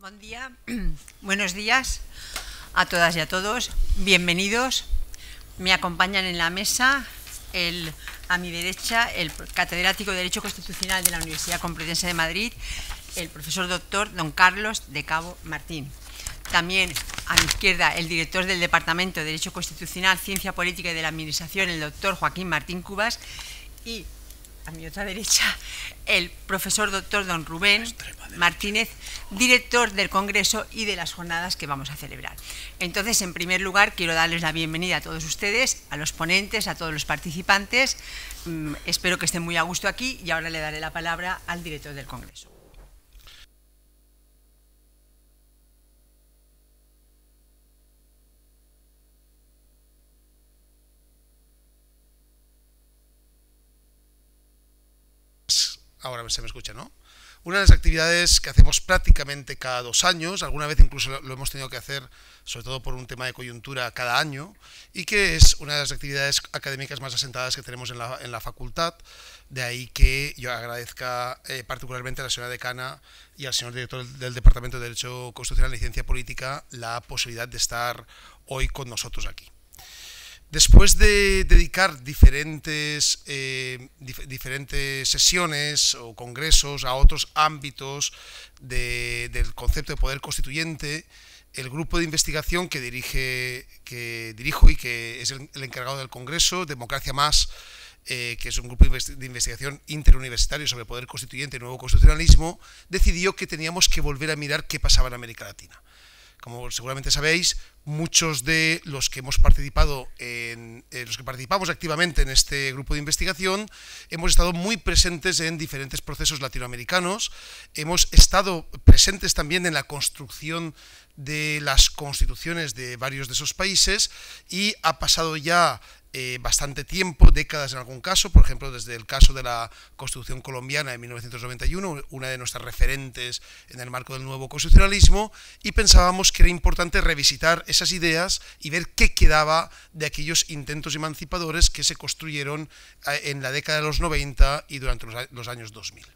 Buen día, buenos días a todas y a todos. Bienvenidos. Me acompañan en la mesa a mi derecha el catedrático de Derecho Constitucional de la Universidad Complutense de Madrid, el profesor doctor don Carlos de Cabo Martín. También a mi izquierda el director del Departamento de Derecho Constitucional, Ciencia Política y de la Administración, el doctor Joaquín Martín Cubas, y a mi otra derecha, el profesor doctor don Rubén Martínez, director del Congreso y de las jornadas que vamos a celebrar. Entonces, en primer lugar, quiero darles la bienvenida a todos ustedes, a los ponentes, a todos los participantes. Mm, espero que estén muy a gusto aquí y ahora le daré la palabra al director del Congreso. ahora se me escucha, ¿no? Una de las actividades que hacemos prácticamente cada dos años, alguna vez incluso lo hemos tenido que hacer, sobre todo por un tema de coyuntura, cada año, y que es una de las actividades académicas más asentadas que tenemos en la, en la facultad, de ahí que yo agradezca eh, particularmente a la señora decana y al señor director del Departamento de Derecho Constitucional y Ciencia Política la posibilidad de estar hoy con nosotros aquí. Después de dedicar eh, diferentes, sesiones o congresos a otros ámbitos del concepto de poder constituyente, el grupo de investigación que, dirige, dirijo y que es el, encargado del Congreso, Democracia Más, eh, que es un grupo de investigación interuniversitario sobre poder constituyente y nuevo constitucionalismo, decidió que teníamos que volver a mirar qué pasaba en América Latina. Como seguramente sabéis, muchos de los que hemos participado en eh, los que participamos activamente en este grupo de investigación hemos estado muy presentes en diferentes procesos latinoamericanos hemos estado presentes también en la construcción de las constituciones de varios de esos países y ha pasado ya eh, bastante tiempo, décadas en algún caso, por ejemplo, desde el caso de la Constitución colombiana de 1991, una de nuestras referentes en el marco del nuevo constitucionalismo, y pensábamos que era importante revisitar esas ideas y ver qué quedaba de aquellos intentos emancipadores que se construyeron eh, en la década de los 90 y durante los años 2000.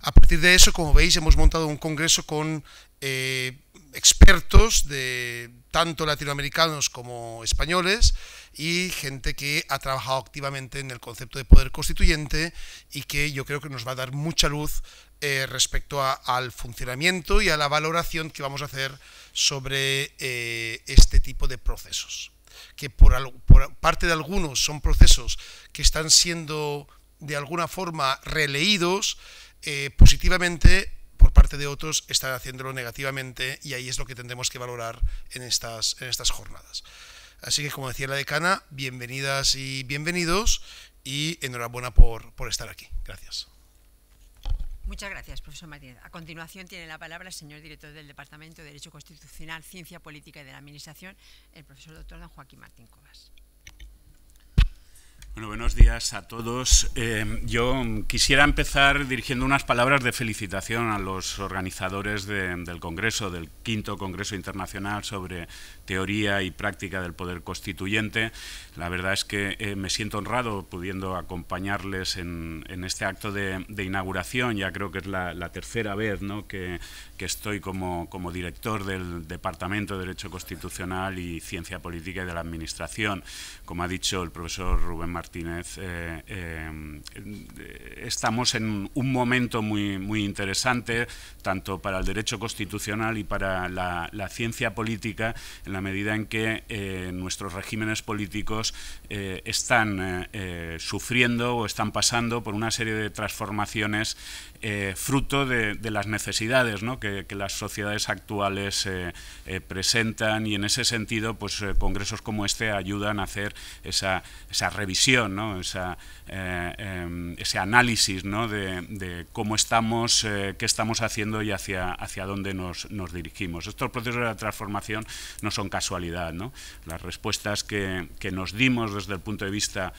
A partir de eso, como veis, hemos montado un congreso con eh, expertos de tanto latinoamericanos como españoles, y gente que ha trabajado activamente en el concepto de poder constituyente y que yo creo que nos va a dar mucha luz eh, respecto al funcionamiento y a la valoración que vamos a hacer sobre eh, este tipo de procesos. Que por, parte de algunos son procesos que están siendo de alguna forma releídos eh, positivamente, por parte de otros están haciéndolo negativamente y ahí es lo que tendremos que valorar en estas jornadas. Así que, como decía la decana, bienvenidas y bienvenidos y enhorabuena por, por estar aquí. Gracias. Muchas gracias, profesor Martínez. A continuación tiene la palabra el señor director del Departamento de Derecho Constitucional, Ciencia Política y de la Administración, el profesor doctor don Joaquín Martín Cobas buenos días a todos. Eh, yo quisiera empezar dirigiendo unas palabras de felicitación a los organizadores del Congreso, del quinto Congreso Internacional sobre Teoría y Práctica del Poder Constituyente. La verdad es que eh, me siento honrado pudiendo acompañarles en, este acto de, inauguración. Ya creo que es la, tercera vez que, estoy como director del Departamento de Derecho Constitucional y Ciencia Política y de la Administración. Como ha dicho el profesor Rubén Martínez, Martínez, eh, eh, estamos en un momento muy, interesante, tanto para el derecho constitucional y para la, ciencia política, en la medida en que eh, nuestros regímenes políticos están sufriendo o están pasando por una serie de transformaciones eh, fruto de, las necesidades que, las sociedades actuales eh, eh, presentan y en ese sentido pues congresos como este ayudan a hacer esa, revisión, ¿no? esa, em, ese análisis ¿no? de, cómo estamos, qué estamos haciendo y hacia, hacia dónde nos, dirigimos. Estos procesos de transformación no son casualidad. Las respuestas que, nos dimos desde el punto de vista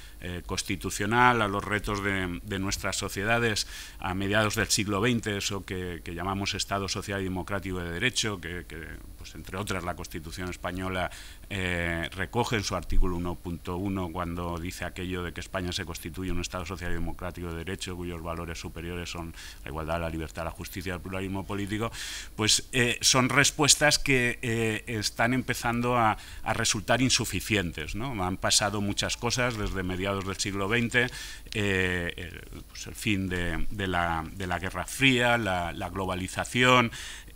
constitucional a los retos de, de nuestras sociedades a mediados del siglo XX, eso que, llamamos Estado Social y Democrático de Derecho, que, que pues entre otras la Constitución española eh, recoge en su artículo 1.1 cuando dice aquello de que España se constituye un Estado social y democrático de derecho cuyos valores superiores son la igualdad, la libertad, la justicia, y el pluralismo político, pues eh, son respuestas que eh, están empezando a, resultar insuficientes. ¿no? Han pasado muchas cosas desde mediados del siglo XX, pues, el, fin de, la, Guerra Fría, la globalización,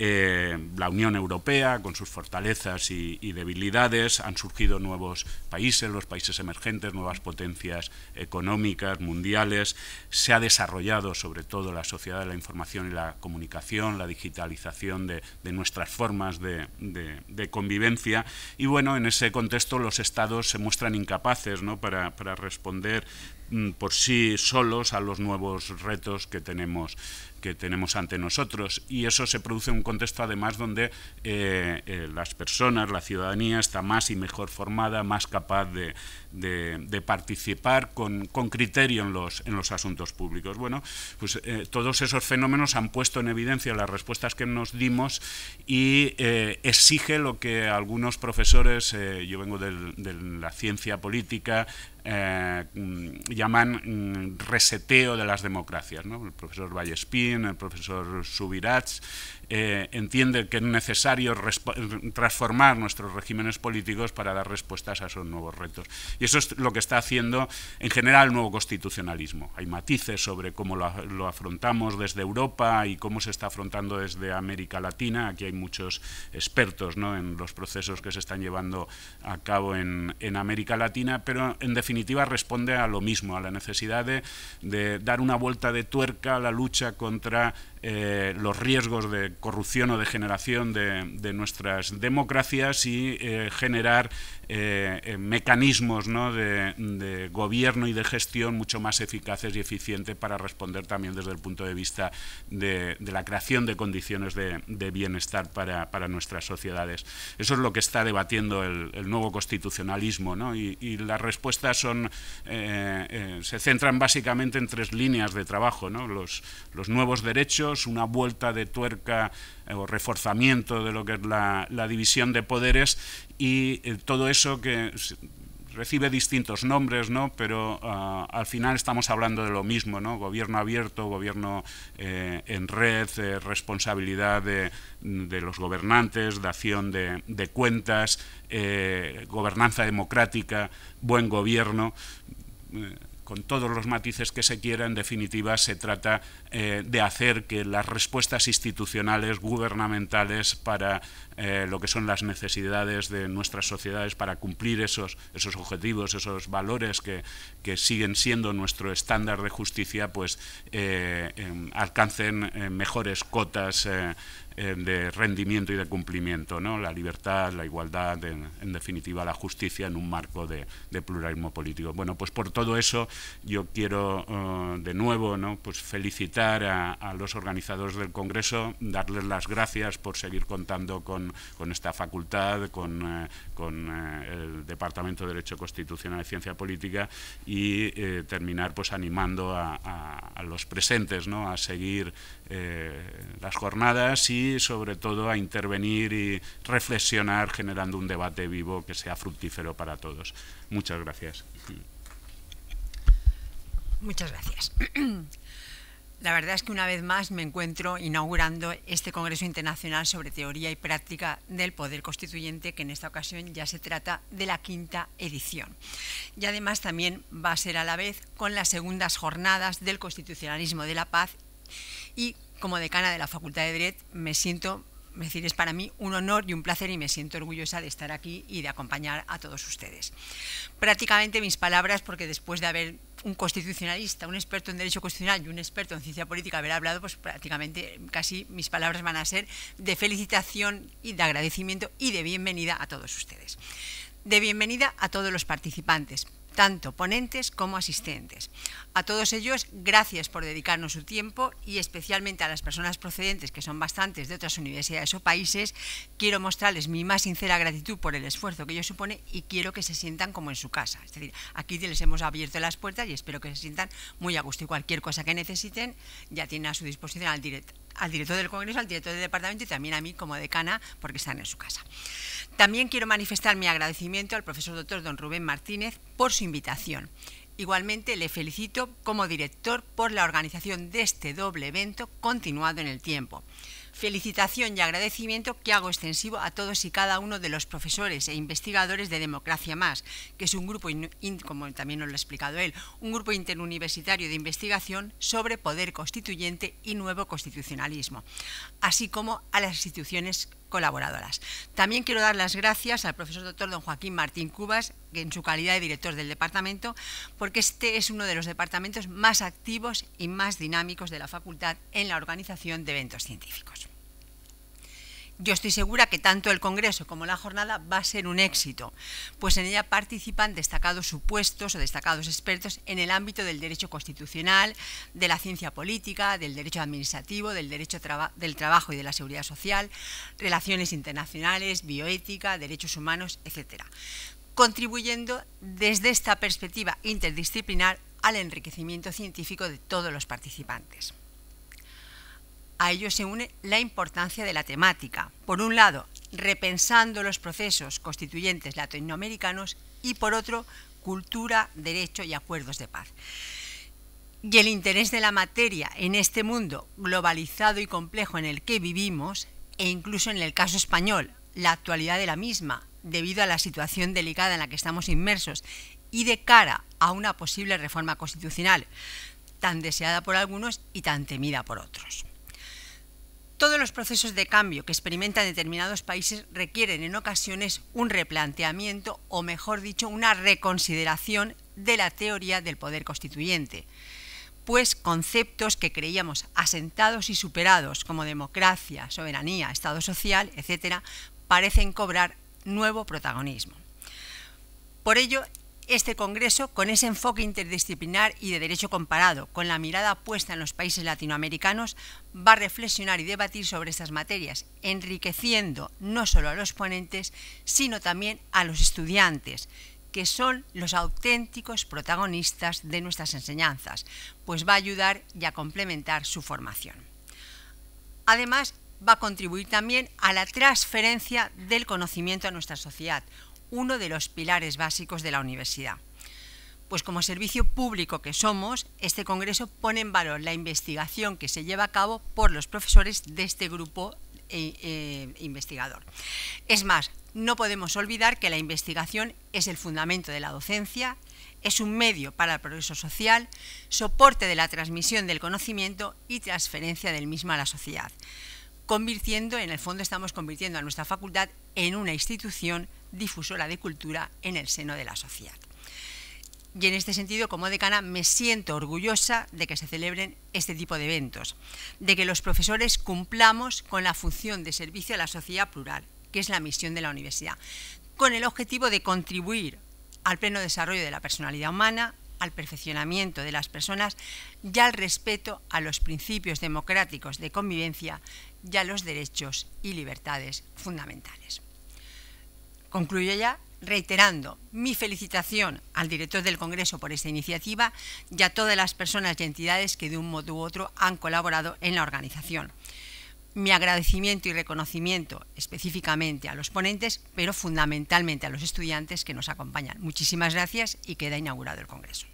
eh, la Unión Europea, con sus fortalezas y, debilidades, han surgido nuevos países, los países emergentes, nuevas potencias económicas, mundiales, se ha desarrollado sobre todo la sociedad de la información y la comunicación, la digitalización de, nuestras formas de, convivencia y bueno, en ese contexto los estados se muestran incapaces para, para responder mm, por sí solos a los nuevos retos que tenemos que tenemos ante nosotros. Y eso se produce en un contexto además donde eh, eh, las personas, la ciudadanía está más y mejor formada, más capaz de, de, participar con, criterio en los, en los asuntos públicos. Bueno, pues eh, todos esos fenómenos han puesto en evidencia las respuestas que nos dimos y eh, exige lo que algunos profesores, eh, yo vengo de la ciencia política, mm, llaman mm, reseteo de las democracias. ¿no? El profesor Vallespín, el profesor Subirats, eh, entiende que es necesario transformar nuestros regímenes políticos para dar respuestas a esos nuevos retos. Y eso es lo que está haciendo en general el nuevo constitucionalismo. Hay matices sobre cómo lo, afrontamos desde Europa y cómo se está afrontando desde América Latina. Aquí hay muchos expertos en los procesos que se están llevando a cabo en, América Latina, pero en definitiva responde a lo mismo, a la necesidad de dar una vuelta de tuerca a la lucha contra eh, los riesgos de corrupción o de generación de nuestras democracias y eh, generar eh, mecanismos de, gobierno y de gestión mucho más eficaces y eficientes para responder también desde el punto de vista de, la creación de condiciones de, bienestar para, nuestras sociedades. Eso es lo que está debatiendo el, nuevo constitucionalismo y, las respuestas son, se centran básicamente en tres líneas de trabajo, los, los nuevos derechos, una vuelta de tuerca eh, o reforzamiento de lo que es la, división de poderes y eh, todo eso que recibe distintos nombres, ¿no? pero ah, al final estamos hablando de lo mismo, ¿no? gobierno abierto, gobierno eh, en red, responsabilidad de, los gobernantes, dación de, de cuentas, gobernanza democrática, buen gobierno con todos los matices que se quiera, en definitiva se trata eh, de hacer que las respuestas institucionales, gubernamentales para eh, lo que son las necesidades de nuestras sociedades para cumplir esos, esos objetivos, esos valores que, siguen siendo nuestro estándar de justicia, pues eh, em, alcancen mejores cotas eh, de rendimiento y de cumplimiento, ¿no? la libertad, la igualdad, en, definitiva la justicia en un marco de, pluralismo político. Bueno, pues por todo eso yo quiero eh, de nuevo ¿no? pues felicitar a, los organizadores del Congreso, darles las gracias por seguir contando con, esta facultad, con, eh, con el Departamento de Derecho Constitucional y Ciencia Política y terminar pues animando a, los presentes ¿no? a seguir eh, las jornadas y sobre todo a intervenir y reflexionar generando un debate vivo que sea fructífero para todos. Muchas gracias. Muchas gracias. La verdad es que una vez más me encuentro inaugurando este Congreso Internacional sobre Teoría y Práctica del Poder Constituyente, que en esta ocasión ya se trata de la quinta edición. Y además también va a ser a la vez con las segundas jornadas del Constitucionalismo de la Paz y como decana de la Facultad de Derecho me siento, es decir, es para mí un honor y un placer y me siento orgullosa de estar aquí y de acompañar a todos ustedes. Prácticamente mis palabras, porque después de haber un constitucionalista, un experto en derecho constitucional y un experto en ciencia política haber hablado, pues prácticamente casi mis palabras van a ser de felicitación y de agradecimiento y de bienvenida a todos ustedes. De bienvenida a todos los participantes, tanto ponentes como asistentes. A todos ellos, gracias por dedicarnos su tiempo y especialmente a las personas procedentes, que son bastantes de otras universidades o países, quiero mostrarles mi más sincera gratitud por el esfuerzo que ellos supone y quiero que se sientan como en su casa. Es decir, aquí les hemos abierto las puertas y espero que se sientan muy a gusto y cualquier cosa que necesiten ya tienen a su disposición al directo al director del Congreso, al director del departamento y también a mí como decana, porque están en su casa. También quiero manifestar mi agradecimiento al profesor doctor don Rubén Martínez por su invitación. Igualmente le felicito como director por la organización de este doble evento continuado en el tiempo felicitación y agradecimiento que hago extensivo a todos y cada uno de los profesores e investigadores de Democracia Más, que es un grupo, como también nos lo ha explicado él, un grupo interuniversitario de investigación sobre poder constituyente y nuevo constitucionalismo, así como a las instituciones colaboradoras. También quiero dar las gracias al profesor doctor don Joaquín Martín Cubas, en su calidad de director del departamento, porque este es uno de los departamentos más activos y más dinámicos de la facultad en la organización de eventos científicos. Yo estoy segura que tanto el Congreso como la jornada va a ser un éxito, pues en ella participan destacados supuestos o destacados expertos en el ámbito del derecho constitucional, de la ciencia política, del derecho administrativo, del derecho del trabajo y de la seguridad social, relaciones internacionales, bioética, derechos humanos, etc. Contribuyendo desde esta perspectiva interdisciplinar al enriquecimiento científico de todos los participantes. A ello se une la importancia de la temática. Por un lado, repensando los procesos constituyentes latinoamericanos y por otro, cultura, derecho y acuerdos de paz. Y el interés de la materia en este mundo globalizado y complejo en el que vivimos, e incluso en el caso español, la actualidad de la misma, debido a la situación delicada en la que estamos inmersos, y de cara a una posible reforma constitucional, tan deseada por algunos y tan temida por otros. Todos los procesos de cambio que experimentan determinados países requieren en ocasiones un replanteamiento o, mejor dicho, una reconsideración de la teoría del poder constituyente, pues conceptos que creíamos asentados y superados como democracia, soberanía, Estado social, etc., parecen cobrar nuevo protagonismo. Por ello, este Congreso con ese enfoque interdisciplinar y de derecho comparado, con la mirada puesta en los países latinoamericanos, va a reflexionar y debatir sobre estas materias, enriqueciendo no solo a los ponentes, sino también a los estudiantes, que son los auténticos protagonistas de nuestras enseñanzas, pues va a ayudar y a complementar su formación. Además, va a contribuir también a la transferencia del conocimiento a nuestra sociedad, uno de los pilares básicos de la universidad. Pues como servicio público que somos, este Congreso pone en valor la investigación que se lleva a cabo por los profesores de este grupo eh, eh, investigador. Es más, no podemos olvidar que la investigación es el fundamento de la docencia, es un medio para el progreso social, soporte de la transmisión del conocimiento y transferencia del mismo a la sociedad, convirtiendo, en el fondo estamos convirtiendo a nuestra facultad en una institución difusora de cultura en el seno de la sociedad. Y en este sentido, como decana, me siento orgullosa de que se celebren este tipo de eventos, de que los profesores cumplamos con la función de servicio a la sociedad plural, que es la misión de la universidad, con el objetivo de contribuir al pleno desarrollo de la personalidad humana, al perfeccionamiento de las personas y al respeto a los principios democráticos de convivencia y a los derechos y libertades fundamentales. Concluyo ya reiterando mi felicitación al director del Congreso por esta iniciativa y a todas las personas y entidades que de un modo u otro han colaborado en la organización. Mi agradecimiento y reconocimiento específicamente a los ponentes, pero fundamentalmente a los estudiantes que nos acompañan. Muchísimas gracias y queda inaugurado el Congreso.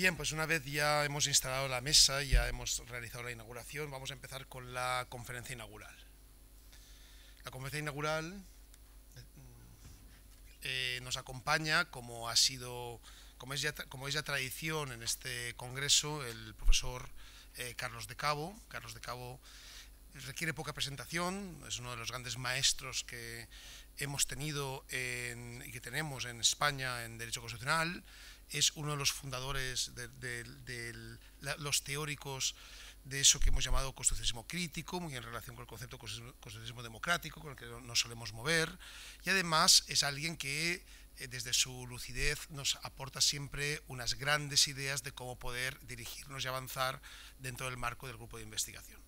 Bien, pues una vez ya hemos instalado la mesa, ya hemos realizado la inauguración, vamos a empezar con la conferencia inaugural. La conferencia inaugural eh, nos acompaña, como ha sido, como es, ya, como es tradición en este congreso, el profesor eh, Carlos de Cabo. Carlos de Cabo requiere poca presentación, es uno de los grandes maestros que hemos tenido y que tenemos en España en Derecho Constitucional, es uno de los fundadores de, los teóricos de eso que hemos llamado constitucionalismo crítico, muy en relación con el concepto de constitucionalismo democrático, con el que nos solemos mover, y además es alguien que eh, desde su lucidez nos aporta siempre unas grandes ideas de cómo poder dirigirnos y avanzar dentro del marco del grupo de investigación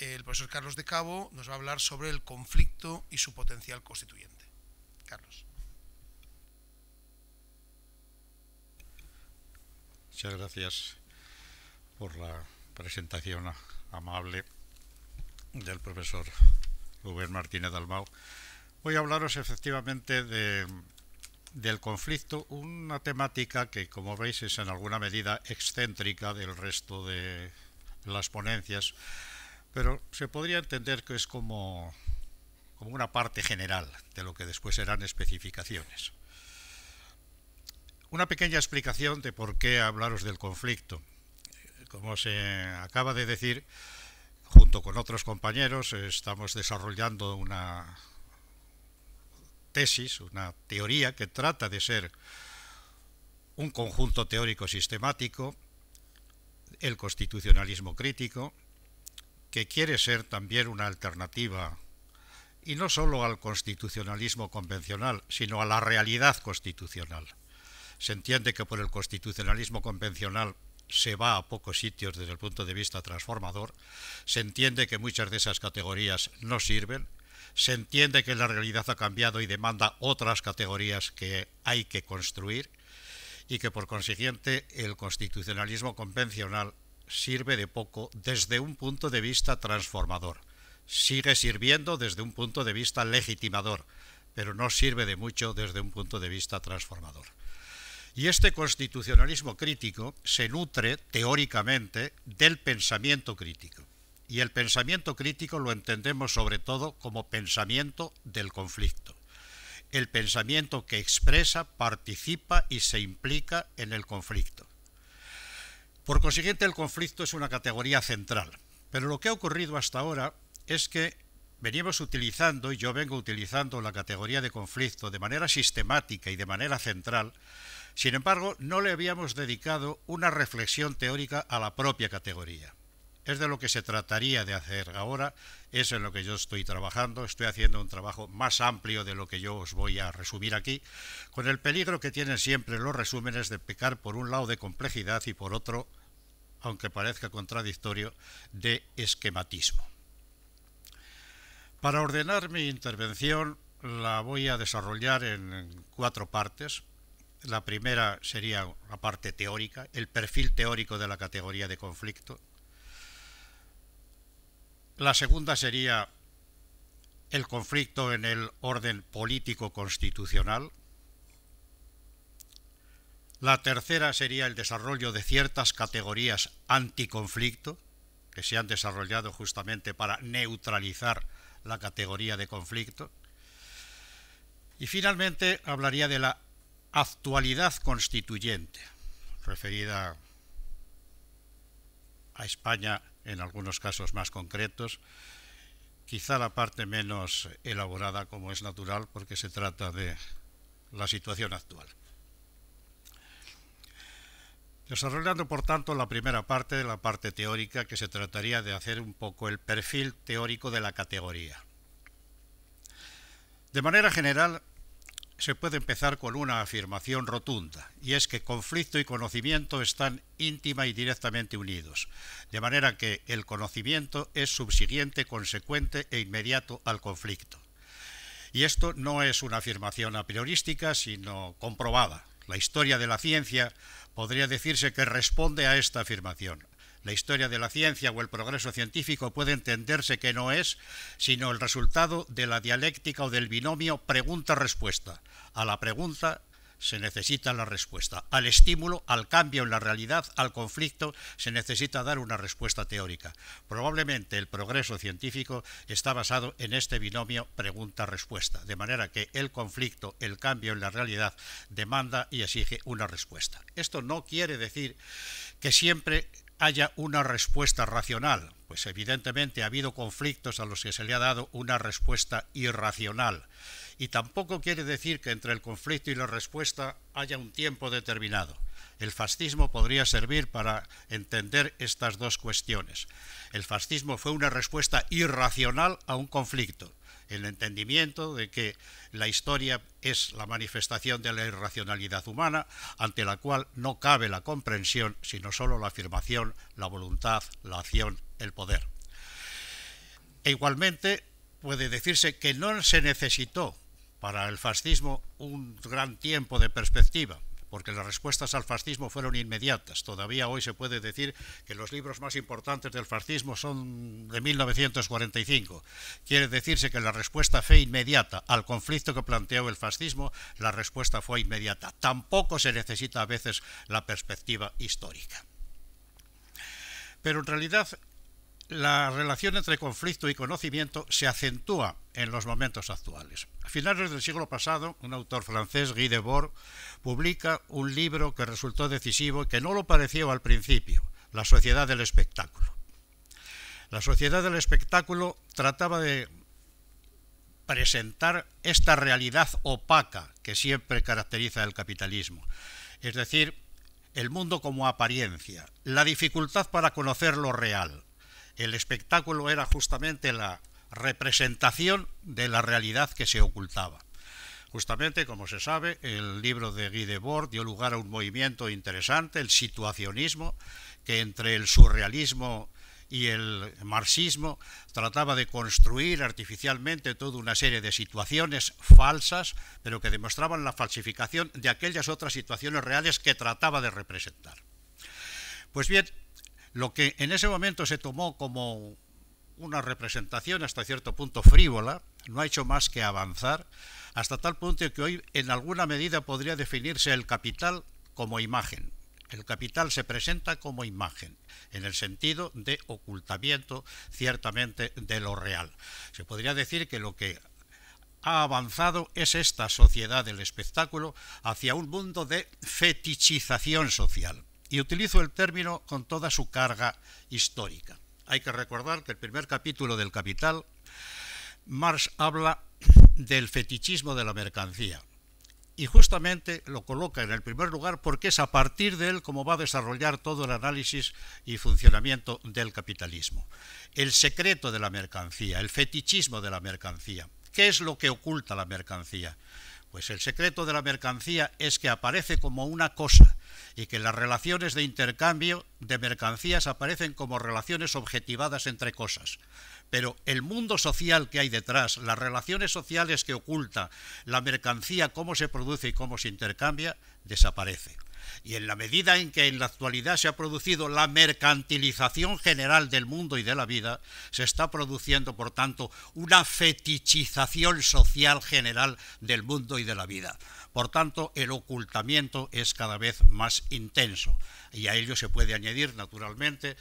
el profesor Carlos de Cabo nos va a hablar sobre el conflicto y su potencial constituyente. Carlos. Muchas gracias por la presentación amable del profesor Rubén Martínez Dalmau. Voy a hablaros efectivamente del conflicto, una temática que como veis es en alguna medida excéntrica del resto de las ponencias, pero se podría entender que es como, como una parte general de lo que después serán especificaciones. Una pequeña explicación de por qué hablaros del conflicto. Como se acaba de decir, junto con otros compañeros estamos desarrollando una tesis, una teoría que trata de ser un conjunto teórico sistemático, el constitucionalismo crítico, que quiere ser también una alternativa, y no solo al constitucionalismo convencional, sino a la realidad constitucional. Se entiende que por el constitucionalismo convencional se va a pocos sitios desde el punto de vista transformador, se entiende que muchas de esas categorías no sirven, se entiende que la realidad ha cambiado y demanda otras categorías que hay que construir y que por consiguiente el constitucionalismo convencional sirve de poco desde un punto de vista transformador. Sigue sirviendo desde un punto de vista legitimador, pero no sirve de mucho desde un punto de vista transformador. Y este constitucionalismo crítico se nutre teóricamente del pensamiento crítico. Y el pensamiento crítico lo entendemos sobre todo como pensamiento del conflicto. El pensamiento que expresa, participa y se implica en el conflicto. Por consiguiente, el conflicto es una categoría central. Pero lo que ha ocurrido hasta ahora es que venimos utilizando, y yo vengo utilizando la categoría de conflicto de manera sistemática y de manera central, sin embargo, no le habíamos dedicado una reflexión teórica a la propia categoría. Es de lo que se trataría de hacer ahora, es en lo que yo estoy trabajando, estoy haciendo un trabajo más amplio de lo que yo os voy a resumir aquí, con el peligro que tienen siempre los resúmenes de pecar por un lado de complejidad y por otro aunque parezca contradictorio, de esquematismo. Para ordenar mi intervención la voy a desarrollar en cuatro partes. La primera sería la parte teórica, el perfil teórico de la categoría de conflicto. La segunda sería el conflicto en el orden político constitucional, la tercera sería el desarrollo de ciertas categorías anticonflicto, que se han desarrollado justamente para neutralizar la categoría de conflicto. Y finalmente hablaría de la actualidad constituyente, referida a España en algunos casos más concretos, quizá la parte menos elaborada como es natural porque se trata de la situación actual. Desarrollando, por tanto, la primera parte de la parte teórica, que se trataría de hacer un poco el perfil teórico de la categoría. De manera general, se puede empezar con una afirmación rotunda, y es que conflicto y conocimiento están íntima y directamente unidos, de manera que el conocimiento es subsiguiente, consecuente e inmediato al conflicto. Y esto no es una afirmación a priorística, sino comprobada. La historia de la ciencia podría decirse que responde a esta afirmación. La historia de la ciencia o el progreso científico puede entenderse que no es sino el resultado de la dialéctica o del binomio pregunta-respuesta. A la pregunta se necesita la respuesta. Al estímulo, al cambio en la realidad, al conflicto, se necesita dar una respuesta teórica. Probablemente el progreso científico está basado en este binomio pregunta-respuesta, de manera que el conflicto, el cambio en la realidad, demanda y exige una respuesta. Esto no quiere decir que siempre haya una respuesta racional, pues evidentemente ha habido conflictos a los que se le ha dado una respuesta irracional y tampoco quiere decir que entre el conflicto y la respuesta haya un tiempo determinado. El fascismo podría servir para entender estas dos cuestiones. El fascismo fue una respuesta irracional a un conflicto. El entendimiento de que la historia es la manifestación de la irracionalidad humana, ante la cual no cabe la comprensión, sino solo la afirmación, la voluntad, la acción, el poder. E igualmente puede decirse que no se necesitó para el fascismo un gran tiempo de perspectiva, porque las respuestas al fascismo fueron inmediatas. Todavía hoy se puede decir que los libros más importantes del fascismo son de 1945. Quiere decirse que la respuesta fue inmediata al conflicto que planteó el fascismo, la respuesta fue inmediata. Tampoco se necesita a veces la perspectiva histórica. Pero en realidad la relación entre conflicto y conocimiento se acentúa en los momentos actuales. A finales del siglo pasado, un autor francés, Guy Debord, publica un libro que resultó decisivo y que no lo pareció al principio, La sociedad del espectáculo. La sociedad del espectáculo trataba de presentar esta realidad opaca que siempre caracteriza el capitalismo, es decir, el mundo como apariencia, la dificultad para conocer lo real, el espectáculo era justamente la representación de la realidad que se ocultaba. Justamente, como se sabe, el libro de Guy Debord dio lugar a un movimiento interesante, el situacionismo, que entre el surrealismo y el marxismo trataba de construir artificialmente toda una serie de situaciones falsas, pero que demostraban la falsificación de aquellas otras situaciones reales que trataba de representar. Pues bien, lo que en ese momento se tomó como una representación hasta cierto punto frívola, no ha hecho más que avanzar, hasta tal punto que hoy en alguna medida podría definirse el capital como imagen. El capital se presenta como imagen, en el sentido de ocultamiento ciertamente de lo real. Se podría decir que lo que ha avanzado es esta sociedad del espectáculo hacia un mundo de fetichización social y utilizo el término con toda su carga histórica. Hay que recordar que el primer capítulo del Capital, Marx habla del fetichismo de la mercancía, y justamente lo coloca en el primer lugar porque es a partir de él como va a desarrollar todo el análisis y funcionamiento del capitalismo. El secreto de la mercancía, el fetichismo de la mercancía. ¿Qué es lo que oculta la mercancía? Pues el secreto de la mercancía es que aparece como una cosa y que las relaciones de intercambio de mercancías aparecen como relaciones objetivadas entre cosas. Pero el mundo social que hay detrás, las relaciones sociales que oculta la mercancía, cómo se produce y cómo se intercambia, desaparece y en la medida en que en la actualidad se ha producido la mercantilización general del mundo y de la vida, se está produciendo, por tanto, una fetichización social general del mundo y de la vida. Por tanto, el ocultamiento es cada vez más intenso y a ello se puede añadir, naturalmente,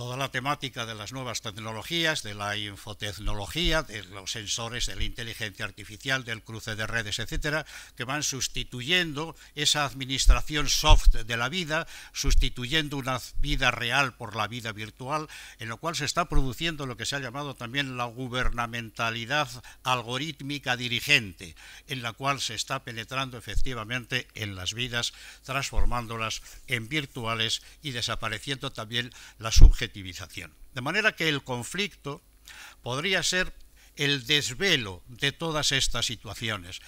toda la temática de las nuevas tecnologías, de la infotecnología, de los sensores, de la inteligencia artificial, del cruce de redes, etcétera, que van sustituyendo esa administración soft de la vida, sustituyendo una vida real por la vida virtual, en lo cual se está produciendo lo que se ha llamado también la gubernamentalidad algorítmica dirigente, en la cual se está penetrando efectivamente en las vidas, transformándolas en virtuales y desapareciendo también la subjetividad de manera que el conflicto podría ser el desvelo de todas estas situaciones.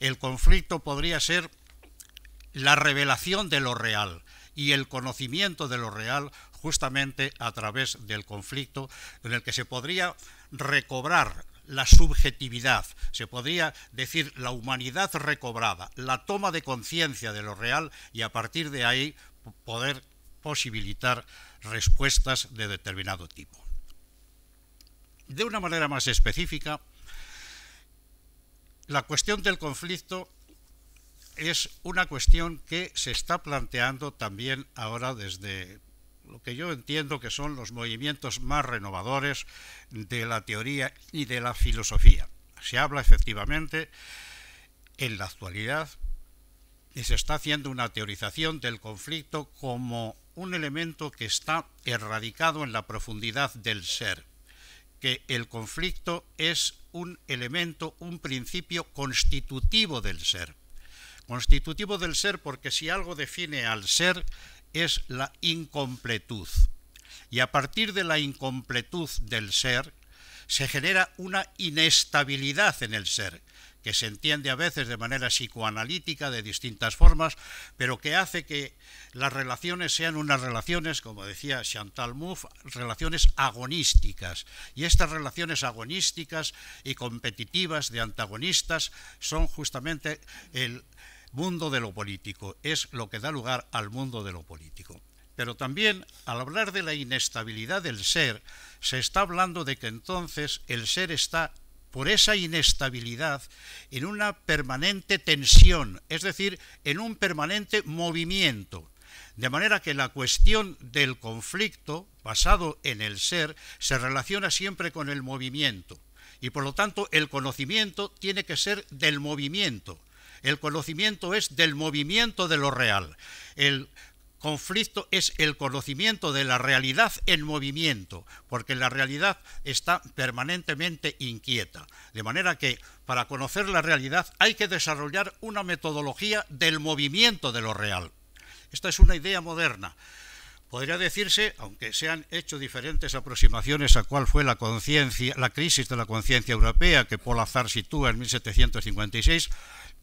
El conflicto podría ser la revelación de lo real y el conocimiento de lo real justamente a través del conflicto en el que se podría recobrar la subjetividad, se podría decir la humanidad recobrada, la toma de conciencia de lo real y a partir de ahí poder posibilitar respuestas de determinado tipo. De una manera más específica, la cuestión del conflicto es una cuestión que se está planteando también ahora desde lo que yo entiendo que son los movimientos más renovadores de la teoría y de la filosofía. Se habla efectivamente en la actualidad y se está haciendo una teorización del conflicto como un elemento que está erradicado en la profundidad del ser, que el conflicto es un elemento, un principio constitutivo del ser. Constitutivo del ser porque si algo define al ser es la incompletud. Y a partir de la incompletud del ser se genera una inestabilidad en el ser, que se entiende a veces de manera psicoanalítica, de distintas formas, pero que hace que las relaciones sean unas relaciones, como decía Chantal Mouffe, relaciones agonísticas. Y estas relaciones agonísticas y competitivas de antagonistas son justamente el mundo de lo político, es lo que da lugar al mundo de lo político. Pero también, al hablar de la inestabilidad del ser, se está hablando de que entonces el ser está por esa inestabilidad en una permanente tensión, es decir, en un permanente movimiento. De manera que la cuestión del conflicto, basado en el ser, se relaciona siempre con el movimiento. Y por lo tanto, el conocimiento tiene que ser del movimiento. El conocimiento es del movimiento de lo real. El conflicto es el conocimiento de la realidad en movimiento, porque la realidad está permanentemente inquieta. De manera que para conocer la realidad hay que desarrollar una metodología del movimiento de lo real. Esta es una idea moderna. Podría decirse, aunque se han hecho diferentes aproximaciones a cuál fue la la crisis de la conciencia europea que Paul Azar sitúa en 1756,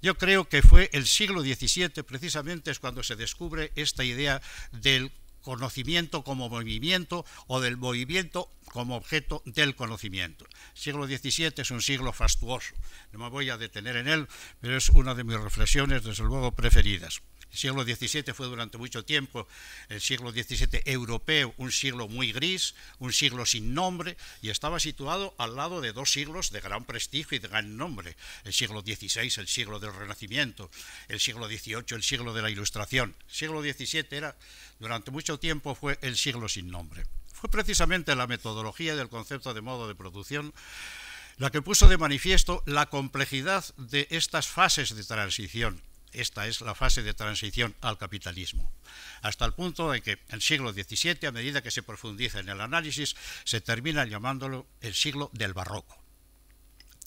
yo creo que fue el siglo XVII precisamente es cuando se descubre esta idea del conocimiento como movimiento o del movimiento como objeto del conocimiento. El siglo XVII es un siglo fastuoso, no me voy a detener en él, pero es una de mis reflexiones, desde luego, preferidas. El siglo XVII fue durante mucho tiempo el siglo XVII europeo, un siglo muy gris, un siglo sin nombre, y estaba situado al lado de dos siglos de gran prestigio y de gran nombre. El siglo XVI, el siglo del Renacimiento, el siglo XVIII, el siglo de la Ilustración. El siglo XVII era, durante mucho tiempo, fue el siglo sin nombre. Fue precisamente la metodología del concepto de modo de producción la que puso de manifiesto la complejidad de estas fases de transición esta es la fase de transición al capitalismo, hasta el punto de que en el siglo XVII, a medida que se profundiza en el análisis, se termina llamándolo el siglo del barroco.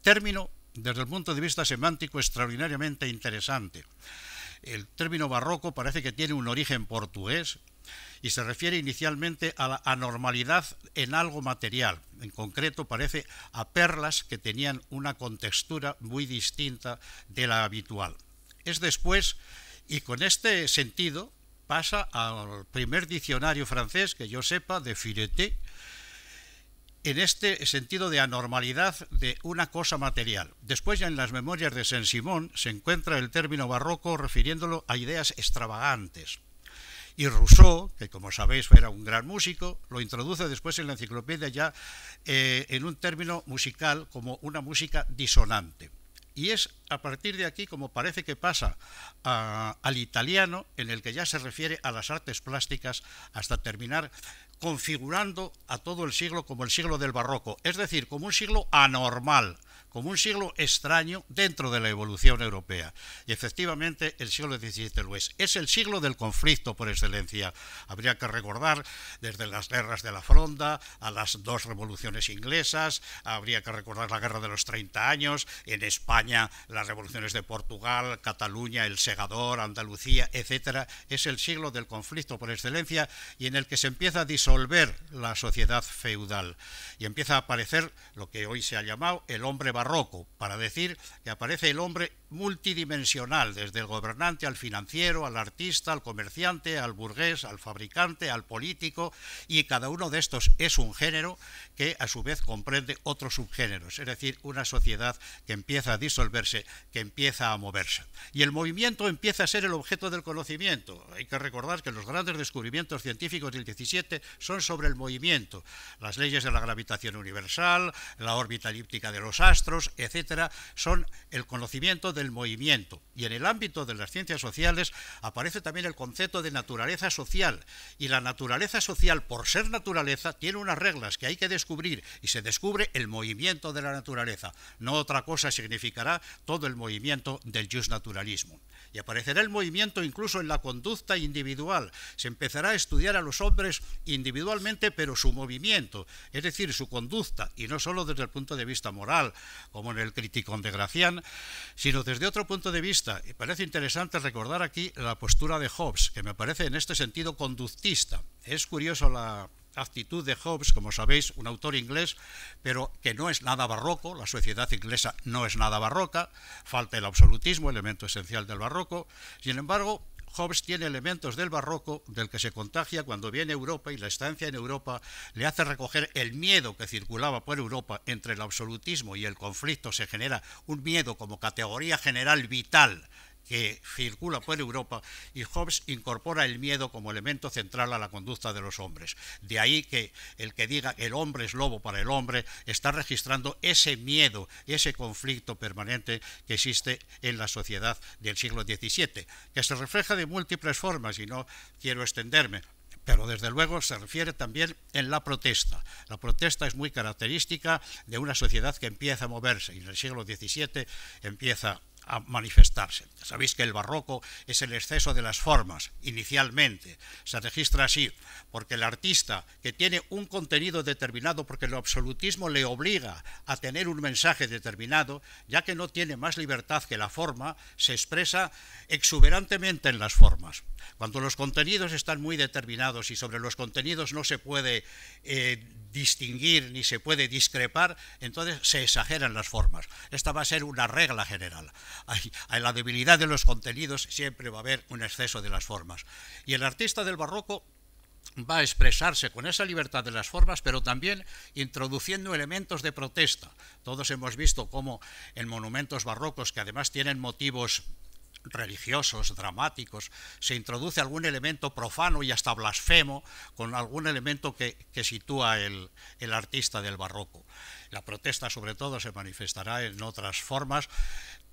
Término, desde el punto de vista semántico, extraordinariamente interesante. El término barroco parece que tiene un origen portugués y se refiere inicialmente a la anormalidad en algo material. En concreto parece a perlas que tenían una contextura muy distinta de la habitual es después, y con este sentido pasa al primer diccionario francés que yo sepa de Fireté, en este sentido de anormalidad de una cosa material. Después ya en las memorias de Saint-Simon se encuentra el término barroco refiriéndolo a ideas extravagantes. Y Rousseau, que como sabéis era un gran músico, lo introduce después en la enciclopedia ya eh, en un término musical como una música disonante. Y es a partir de aquí como parece que pasa ah, al italiano, en el que ya se refiere a las artes plásticas hasta terminar configurando a todo el siglo como el siglo del barroco, es decir, como un siglo anormal, como un siglo extraño dentro de la evolución europea. Y efectivamente el siglo XVII lo es. Es el siglo del conflicto por excelencia. Habría que recordar desde las guerras de la Fronda a las dos revoluciones inglesas, habría que recordar la guerra de los 30 años, en España las revoluciones de Portugal, Cataluña, El Segador, Andalucía, etcétera. Es el siglo del conflicto por excelencia y en el que se empieza a disolver la sociedad feudal y empieza a aparecer lo que hoy se ha llamado el hombre barón para decir que aparece el hombre multidimensional, desde el gobernante al financiero, al artista, al comerciante, al burgués, al fabricante, al político, y cada uno de estos es un género que a su vez comprende otros subgéneros, es decir, una sociedad que empieza a disolverse, que empieza a moverse. Y el movimiento empieza a ser el objeto del conocimiento. Hay que recordar que los grandes descubrimientos científicos del 17 son sobre el movimiento, las leyes de la gravitación universal, la órbita elíptica de los astros, etcétera, son el conocimiento del movimiento. Y en el ámbito de las ciencias sociales aparece también el concepto de naturaleza social. Y la naturaleza social, por ser naturaleza, tiene unas reglas que hay que descubrir y se descubre el movimiento de la naturaleza. No otra cosa significará todo el movimiento del just naturalismo y aparecerá el movimiento incluso en la conducta individual. Se empezará a estudiar a los hombres individualmente, pero su movimiento, es decir, su conducta, y no solo desde el punto de vista moral, como en el Criticón de Gracián, sino desde otro punto de vista. Y parece interesante recordar aquí la postura de Hobbes, que me parece en este sentido conductista. Es curioso la actitud de Hobbes, como sabéis, un autor inglés, pero que no es nada barroco, la sociedad inglesa no es nada barroca, falta el absolutismo, elemento esencial del barroco, sin embargo, Hobbes tiene elementos del barroco del que se contagia cuando viene Europa y la estancia en Europa le hace recoger el miedo que circulaba por Europa entre el absolutismo y el conflicto, se genera un miedo como categoría general vital que circula por Europa y Hobbes incorpora el miedo como elemento central a la conducta de los hombres. De ahí que el que diga el hombre es lobo para el hombre está registrando ese miedo, ese conflicto permanente que existe en la sociedad del siglo XVII, que se refleja de múltiples formas y no quiero extenderme, pero desde luego se refiere también en la protesta. La protesta es muy característica de una sociedad que empieza a moverse y en el siglo XVII empieza a manifestarse. Sabéis que el barroco es el exceso de las formas, inicialmente. Se registra así, porque el artista que tiene un contenido determinado, porque el absolutismo le obliga a tener un mensaje determinado, ya que no tiene más libertad que la forma, se expresa exuberantemente en las formas. Cuando los contenidos están muy determinados y sobre los contenidos no se puede eh, distinguir ni se puede discrepar, entonces se exageran las formas. Esta va a ser una regla general. En la debilidad de los contenidos siempre va a haber un exceso de las formas. Y el artista del barroco va a expresarse con esa libertad de las formas, pero también introduciendo elementos de protesta. Todos hemos visto cómo en monumentos barrocos, que además tienen motivos religiosos, dramáticos, se introduce algún elemento profano y hasta blasfemo con algún elemento que, sitúa el artista del barroco. La protesta, sobre todo, se manifestará en otras formas,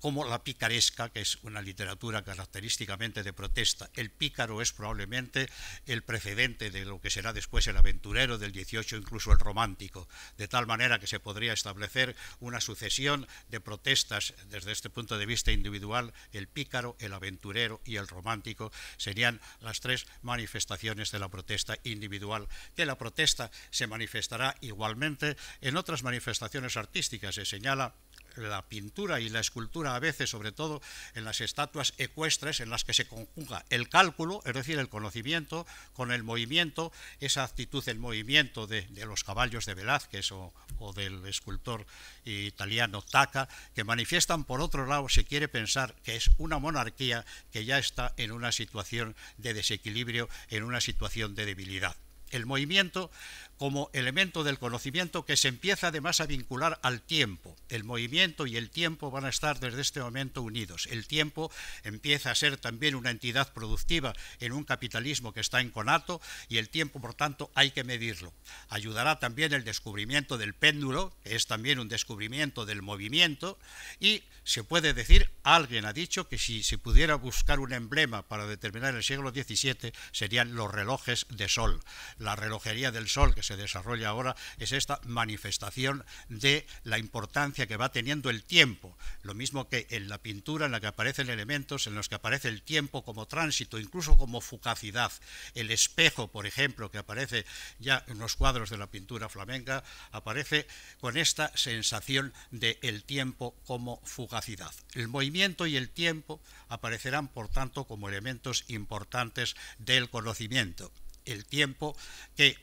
como la picaresca, que es una literatura característicamente de protesta. El pícaro es probablemente el precedente de lo que será después el aventurero del 18, incluso el romántico, de tal manera que se podría establecer una sucesión de protestas desde este punto de vista individual, el pícaro, el aventurero y el romántico serían las tres manifestaciones de la protesta individual, que la protesta se manifestará igualmente en otras manifestaciones manifestaciones artísticas. Se señala la pintura y la escultura a veces, sobre todo en las estatuas ecuestres, en las que se conjuga el cálculo, es decir, el conocimiento, con el movimiento, esa actitud del movimiento de, los caballos de Velázquez o, del escultor italiano Taca, que manifiestan, por otro lado, se quiere pensar que es una monarquía que ya está en una situación de desequilibrio, en una situación de debilidad el movimiento como elemento del conocimiento que se empieza además a vincular al tiempo. El movimiento y el tiempo van a estar desde este momento unidos. El tiempo empieza a ser también una entidad productiva en un capitalismo que está en conato y el tiempo, por tanto, hay que medirlo. Ayudará también el descubrimiento del péndulo, que es también un descubrimiento del movimiento, y se puede decir, alguien ha dicho que si se pudiera buscar un emblema para determinar el siglo XVII serían los relojes de sol la relojería del sol que se desarrolla ahora es esta manifestación de la importancia que va teniendo el tiempo. Lo mismo que en la pintura en la que aparecen elementos en los que aparece el tiempo como tránsito, incluso como fugacidad. El espejo, por ejemplo, que aparece ya en los cuadros de la pintura flamenca, aparece con esta sensación de el tiempo como fugacidad. El movimiento y el tiempo aparecerán, por tanto, como elementos importantes del conocimiento el tiempo que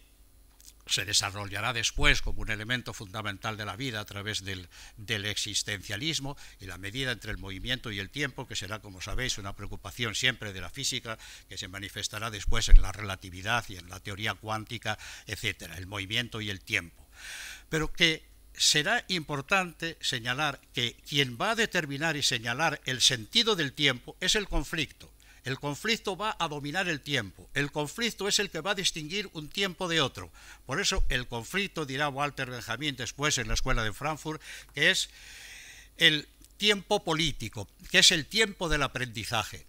se desarrollará después como un elemento fundamental de la vida a través del, existencialismo y la medida entre el movimiento y el tiempo, que será, como sabéis, una preocupación siempre de la física, que se manifestará después en la relatividad y en la teoría cuántica, etcétera, el movimiento y el tiempo. Pero que será importante señalar que quien va a determinar y señalar el sentido del tiempo es el conflicto el conflicto va a dominar el tiempo. El conflicto es el que va a distinguir un tiempo de otro. Por eso el conflicto, dirá Walter Benjamin después en la escuela de Frankfurt, que es el tiempo político, que es el tiempo del aprendizaje.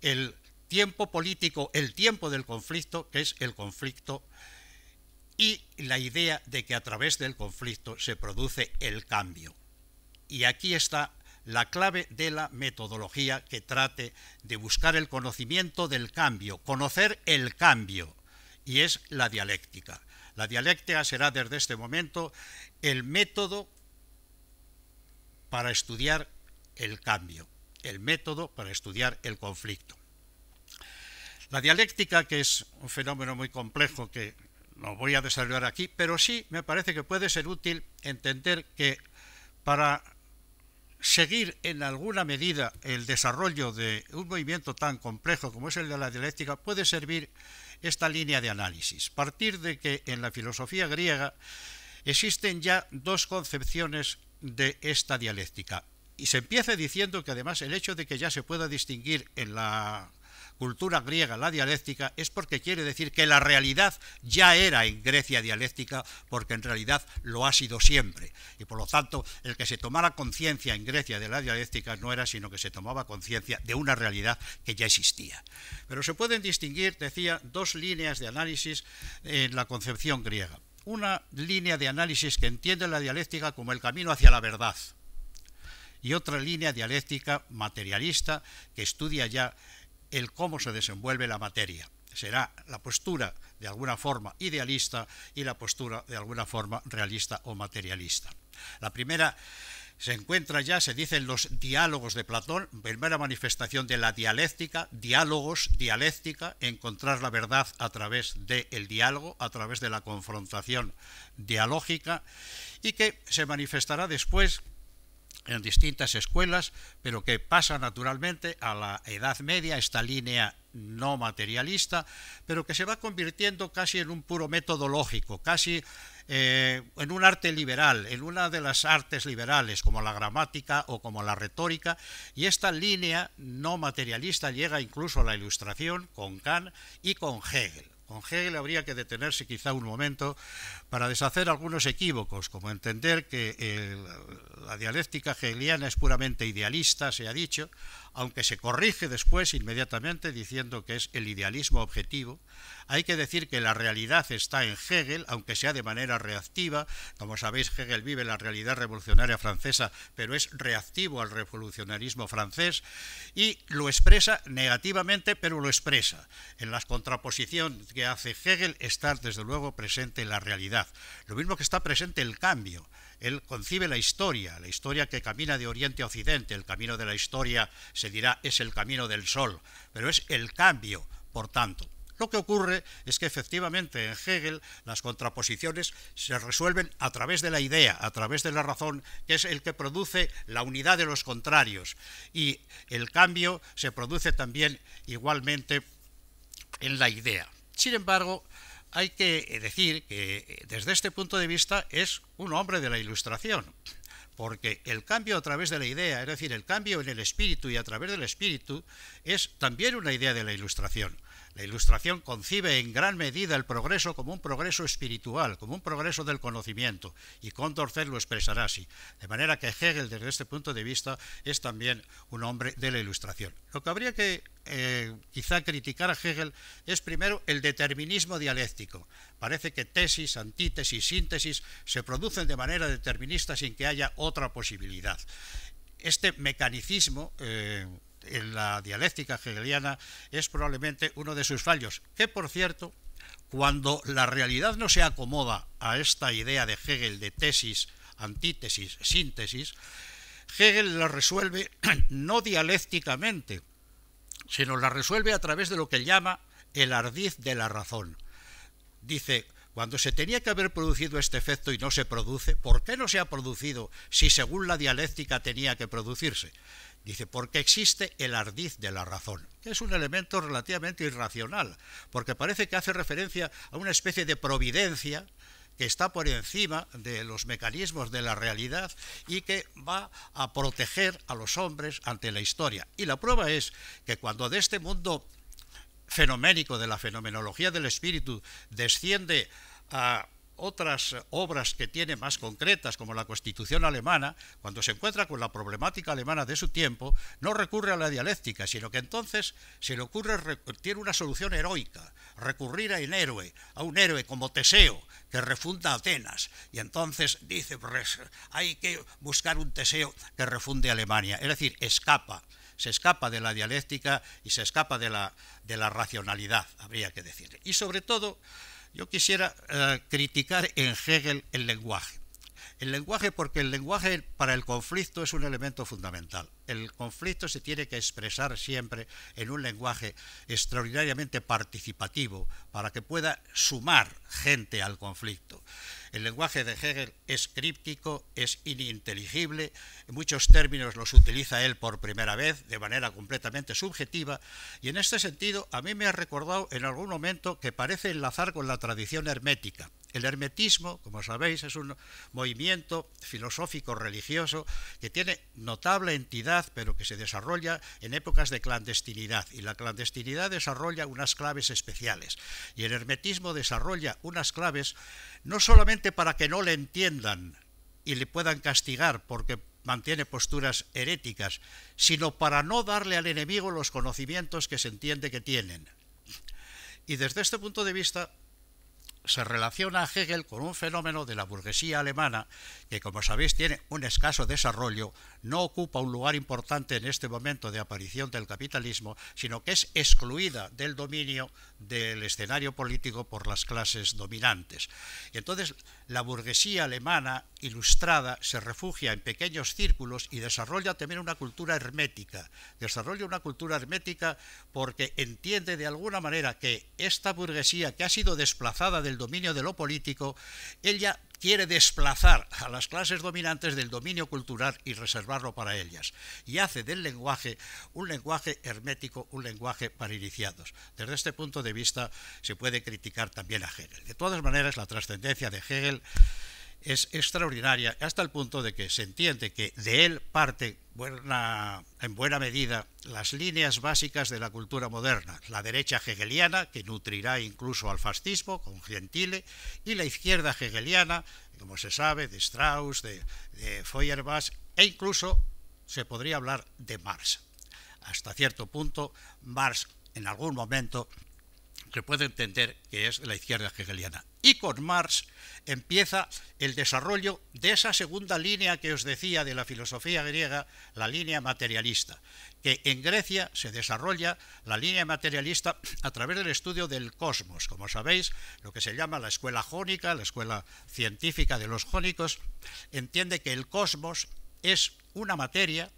El tiempo político, el tiempo del conflicto, que es el conflicto y la idea de que a través del conflicto se produce el cambio. Y aquí está la clave de la metodología que trate de buscar el conocimiento del cambio, conocer el cambio, y es la dialéctica. La dialéctica será desde este momento el método para estudiar el cambio, el método para estudiar el conflicto. La dialéctica, que es un fenómeno muy complejo que no voy a desarrollar aquí, pero sí me parece que puede ser útil entender que para seguir en alguna medida el desarrollo de un movimiento tan complejo como es el de la dialéctica puede servir esta línea de análisis. Partir de que en la filosofía griega existen ya dos concepciones de esta dialéctica. Y se empieza diciendo que además el hecho de que ya se pueda distinguir en la cultura griega la dialéctica es porque quiere decir que la realidad ya era en Grecia dialéctica porque en realidad lo ha sido siempre. Y por lo tanto, el que se tomara conciencia en Grecia de la dialéctica no era sino que se tomaba conciencia de una realidad que ya existía. Pero se pueden distinguir, decía, dos líneas de análisis en la concepción griega. Una línea de análisis que entiende la dialéctica como el camino hacia la verdad, y otra línea dialéctica materialista que estudia ya el cómo se desenvuelve la materia. Será la postura de alguna forma idealista y la postura de alguna forma realista o materialista. La primera se encuentra ya, se dice en los diálogos de Platón, primera manifestación de la dialéctica, diálogos, dialéctica, encontrar la verdad a través del diálogo, a través de la confrontación dialógica, y que se manifestará después en distintas escuelas, pero que pasa naturalmente a la Edad Media, esta línea no materialista, pero que se va convirtiendo casi en un puro metodológico, casi eh, en un arte liberal, en una de las artes liberales, como la gramática o como la retórica, y esta línea no materialista llega incluso a la Ilustración con Kant y con Hegel. Con Hegel habría que detenerse quizá un momento para deshacer algunos equívocos, como entender que la dialéctica hegeliana es puramente idealista, se ha dicho, aunque se corrige después inmediatamente diciendo que es el idealismo objetivo, hay que decir que la realidad está en Hegel, aunque sea de manera reactiva. Como sabéis, Hegel vive la realidad revolucionaria francesa, pero es reactivo al revolucionarismo francés y lo expresa negativamente, pero lo expresa. En la contraposición que hace Hegel estar desde luego presente en la realidad. Lo mismo que está presente el cambio él concibe la historia, la historia que camina de oriente a occidente, el camino de la historia se dirá es el camino del sol, pero es el cambio, por tanto. Lo que ocurre es que efectivamente en Hegel las contraposiciones se resuelven a través de la idea, a través de la razón, que es el que produce la unidad de los contrarios. Y el cambio se produce también igualmente en la idea. Sin embargo, hay que decir que eh, desde este punto de vista es un hombre de la ilustración, porque el cambio a través de la idea, es decir, el cambio en el espíritu y a través del espíritu, es también una idea de la ilustración. La Ilustración concibe en gran medida el progreso como un progreso espiritual, como un progreso del conocimiento, y Condorcet lo expresará así. De manera que Hegel, desde este punto de vista, es también un hombre de la Ilustración. Lo que habría que eh, quizá criticar a Hegel es primero el determinismo dialéctico. Parece que tesis, antítesis, síntesis se producen de manera determinista sin que haya otra posibilidad este mecanicismo eh, en la dialéctica hegeliana es probablemente uno de sus fallos, que por cierto, cuando la realidad no se acomoda a esta idea de Hegel de tesis, antítesis, síntesis, Hegel la resuelve no dialécticamente, sino la resuelve a través de lo que llama el ardiz de la razón. Dice, cuando se tenía que haber producido este efecto y no se produce, ¿por qué no se ha producido si según la dialéctica tenía que producirse? Dice, porque existe el ardiz de la razón, que es un elemento relativamente irracional, porque parece que hace referencia a una especie de providencia que está por encima de los mecanismos de la realidad y que va a proteger a los hombres ante la historia. Y la prueba es que cuando de este mundo fenoménico de la fenomenología del espíritu desciende a otras obras que tiene más concretas, como la Constitución alemana, cuando se encuentra con la problemática alemana de su tiempo, no recurre a la dialéctica, sino que entonces se le ocurre, tiene una solución heroica, recurrir a un héroe, a un héroe como Teseo, que refunda Atenas, y entonces dice, pues, hay que buscar un Teseo que refunde Alemania, es decir, escapa se escapa de la dialéctica y se escapa de la, de la racionalidad, habría que decir. Y sobre todo, yo quisiera eh, criticar en Hegel el lenguaje. El lenguaje, porque el lenguaje para el conflicto es un elemento fundamental. El conflicto se tiene que expresar siempre en un lenguaje extraordinariamente participativo para que pueda sumar gente al conflicto. El lenguaje de Hegel es críptico, es ininteligible, en muchos términos los utiliza él por primera vez de manera completamente subjetiva y en este sentido a mí me ha recordado en algún momento que parece enlazar con la tradición hermética. El hermetismo, como sabéis, es un movimiento filosófico religioso que tiene notable entidad, pero que se desarrolla en épocas de clandestinidad. Y la clandestinidad desarrolla unas claves especiales. Y el hermetismo desarrolla unas claves no solamente para que no le entiendan y le puedan castigar porque mantiene posturas heréticas, sino para no darle al enemigo los conocimientos que se entiende que tienen. Y desde este punto de vista, se relaciona a Hegel con un fenómeno de la burguesía alemana que, como sabéis, tiene un escaso desarrollo, no ocupa un lugar importante en este momento de aparición del capitalismo, sino que es excluida del dominio del escenario político por las clases dominantes. Y entonces, la burguesía alemana ilustrada se refugia en pequeños círculos y desarrolla también una cultura hermética. Desarrolla una cultura hermética porque entiende de alguna manera que esta burguesía que ha sido desplazada del dominio de lo político, ella quiere desplazar a las clases dominantes del dominio cultural y reservarlo para ellas. Y hace del lenguaje un lenguaje hermético, un lenguaje para iniciados. Desde este punto de vista se puede criticar también a Hegel. De todas maneras, la trascendencia de Hegel es extraordinaria hasta el punto de que se entiende que de él parte buena, en buena medida las líneas básicas de la cultura moderna, la derecha hegeliana, que nutrirá incluso al fascismo con Gentile, y la izquierda hegeliana, como se sabe, de Strauss, de, de Feuerbach, e incluso se podría hablar de Marx. Hasta cierto punto, Marx en algún momento que puede entender que es la izquierda hegeliana. Y con Marx empieza el desarrollo de esa segunda línea que os decía de la filosofía griega, la línea materialista, que en Grecia se desarrolla la línea materialista a través del estudio del cosmos, como sabéis, lo que se llama la escuela jónica, la escuela científica de los jónicos, entiende que el cosmos es una materia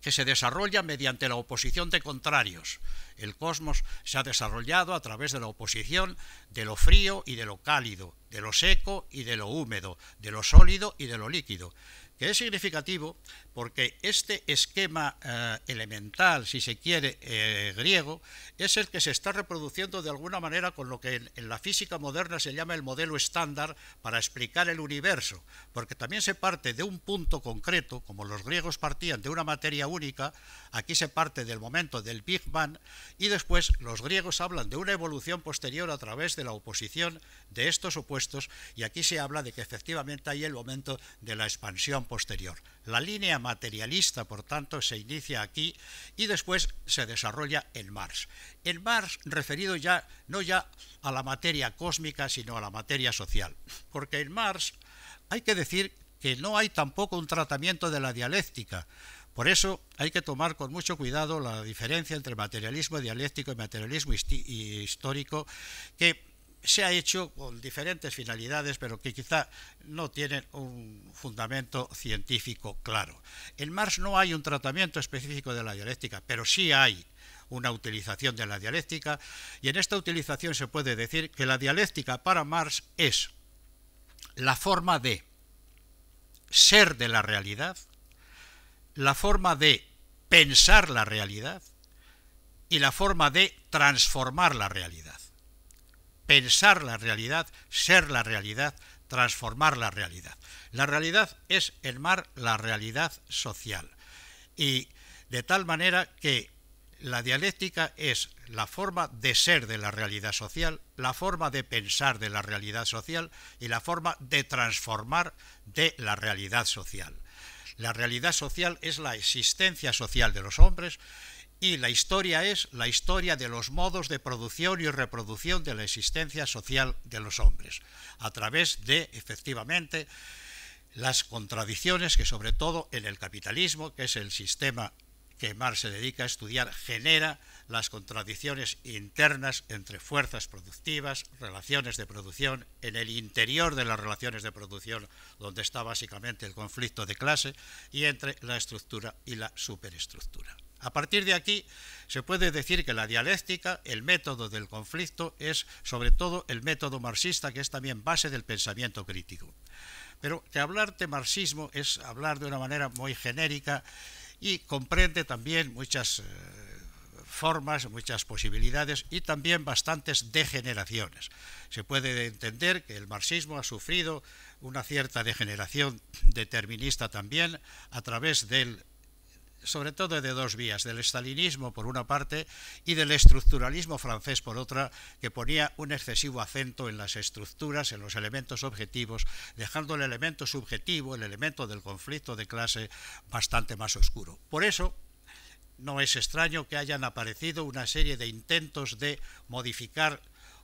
que se desarrolla mediante la oposición de contrarios. El cosmos se ha desarrollado a través de la oposición de lo frío y de lo cálido, de lo seco y de lo húmedo, de lo sólido y de lo líquido que es significativo porque este esquema eh, elemental, si se quiere, eh, griego, es el que se está reproduciendo de alguna manera con lo que en, la física moderna se llama el modelo estándar para explicar el universo, porque también se parte de un punto concreto, como los griegos partían de una materia única, aquí se parte del momento del Big Bang, y después los griegos hablan de una evolución posterior a través de la oposición de estos opuestos, y aquí se habla de que efectivamente hay el momento de la expansión posterior. La línea materialista, por tanto, se inicia aquí y después se desarrolla en Mars. En Mars, referido ya no ya a la materia cósmica, sino a la materia social. Porque en Mars hay que decir que no hay tampoco un tratamiento de la dialéctica. Por eso hay que tomar con mucho cuidado la diferencia entre materialismo dialéctico y materialismo histórico, que se ha hecho con diferentes finalidades, pero que quizá no tienen un fundamento científico claro. En Marx no hay un tratamiento específico de la dialéctica, pero sí hay una utilización de la dialéctica, y en esta utilización se puede decir que la dialéctica para Marx es la forma de ser de la realidad, la forma de pensar la realidad y la forma de transformar la realidad pensar la realidad, ser la realidad, transformar la realidad. La realidad es el mar, la realidad social. Y de tal manera que la dialéctica es la forma de ser de la realidad social, la forma de pensar de la realidad social y la forma de transformar de la realidad social. La realidad social es la existencia social de los hombres y la historia es la historia de los modos de producción y reproducción de la existencia social de los hombres, a través de, efectivamente, las contradicciones que sobre todo en el capitalismo, que es el sistema que Marx se dedica a estudiar genera las contradicciones internas entre fuerzas productivas, relaciones de producción, en el interior de las relaciones de producción, donde está básicamente el conflicto de clase, y entre la estructura y la superestructura. A partir de aquí, se puede decir que la dialéctica, el método del conflicto, es sobre todo el método marxista, que es también base del pensamiento crítico. Pero que hablar de marxismo es hablar de una manera muy genérica y comprende también muchas eh, formas, muchas posibilidades y también bastantes degeneraciones. Se puede entender que el marxismo ha sufrido una cierta degeneración determinista también a través del sobre todo de dos vías, del estalinismo por una parte y del estructuralismo francés por otra, que ponía un excesivo acento en las estructuras, en los elementos objetivos, dejando el elemento subjetivo, el elemento del conflicto de clase, bastante más oscuro. Por eso, no es extraño que hayan aparecido una serie de intentos de modificar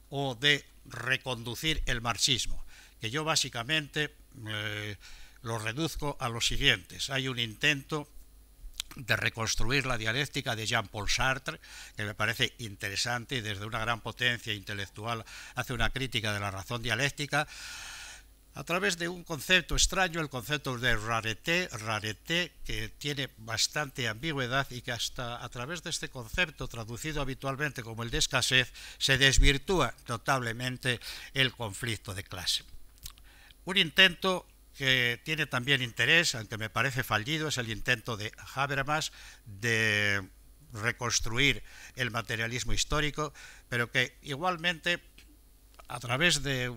o de reconducir el marxismo, que yo básicamente eh, lo reduzco a los siguientes. Hay un intento de reconstruir la dialéctica de Jean-Paul Sartre, que me parece interesante y desde una gran potencia intelectual hace una crítica de la razón dialéctica, a través de un concepto extraño, el concepto de rareté, rareté, que tiene bastante ambigüedad y que hasta a través de este concepto, traducido habitualmente como el de escasez, se desvirtúa notablemente el conflicto de clase. Un intento que tiene también interés, aunque me parece fallido, es el intento de Habermas de reconstruir el materialismo histórico, pero que igualmente a través de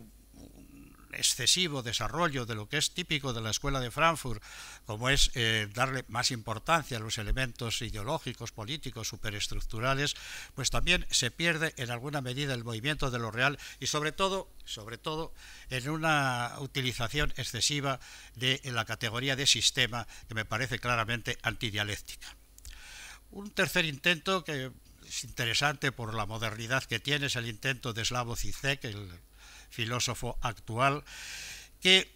excesivo desarrollo de lo que es típico de la escuela de Frankfurt, como es eh, darle más importancia a los elementos ideológicos, políticos, superestructurales, pues también se pierde en alguna medida el movimiento de lo real y sobre todo, sobre todo en una utilización excesiva de la categoría de sistema que me parece claramente antidialéctica. Un tercer intento que es interesante por la modernidad que tiene, es el intento de Slavoj Zizek, el filósofo actual, que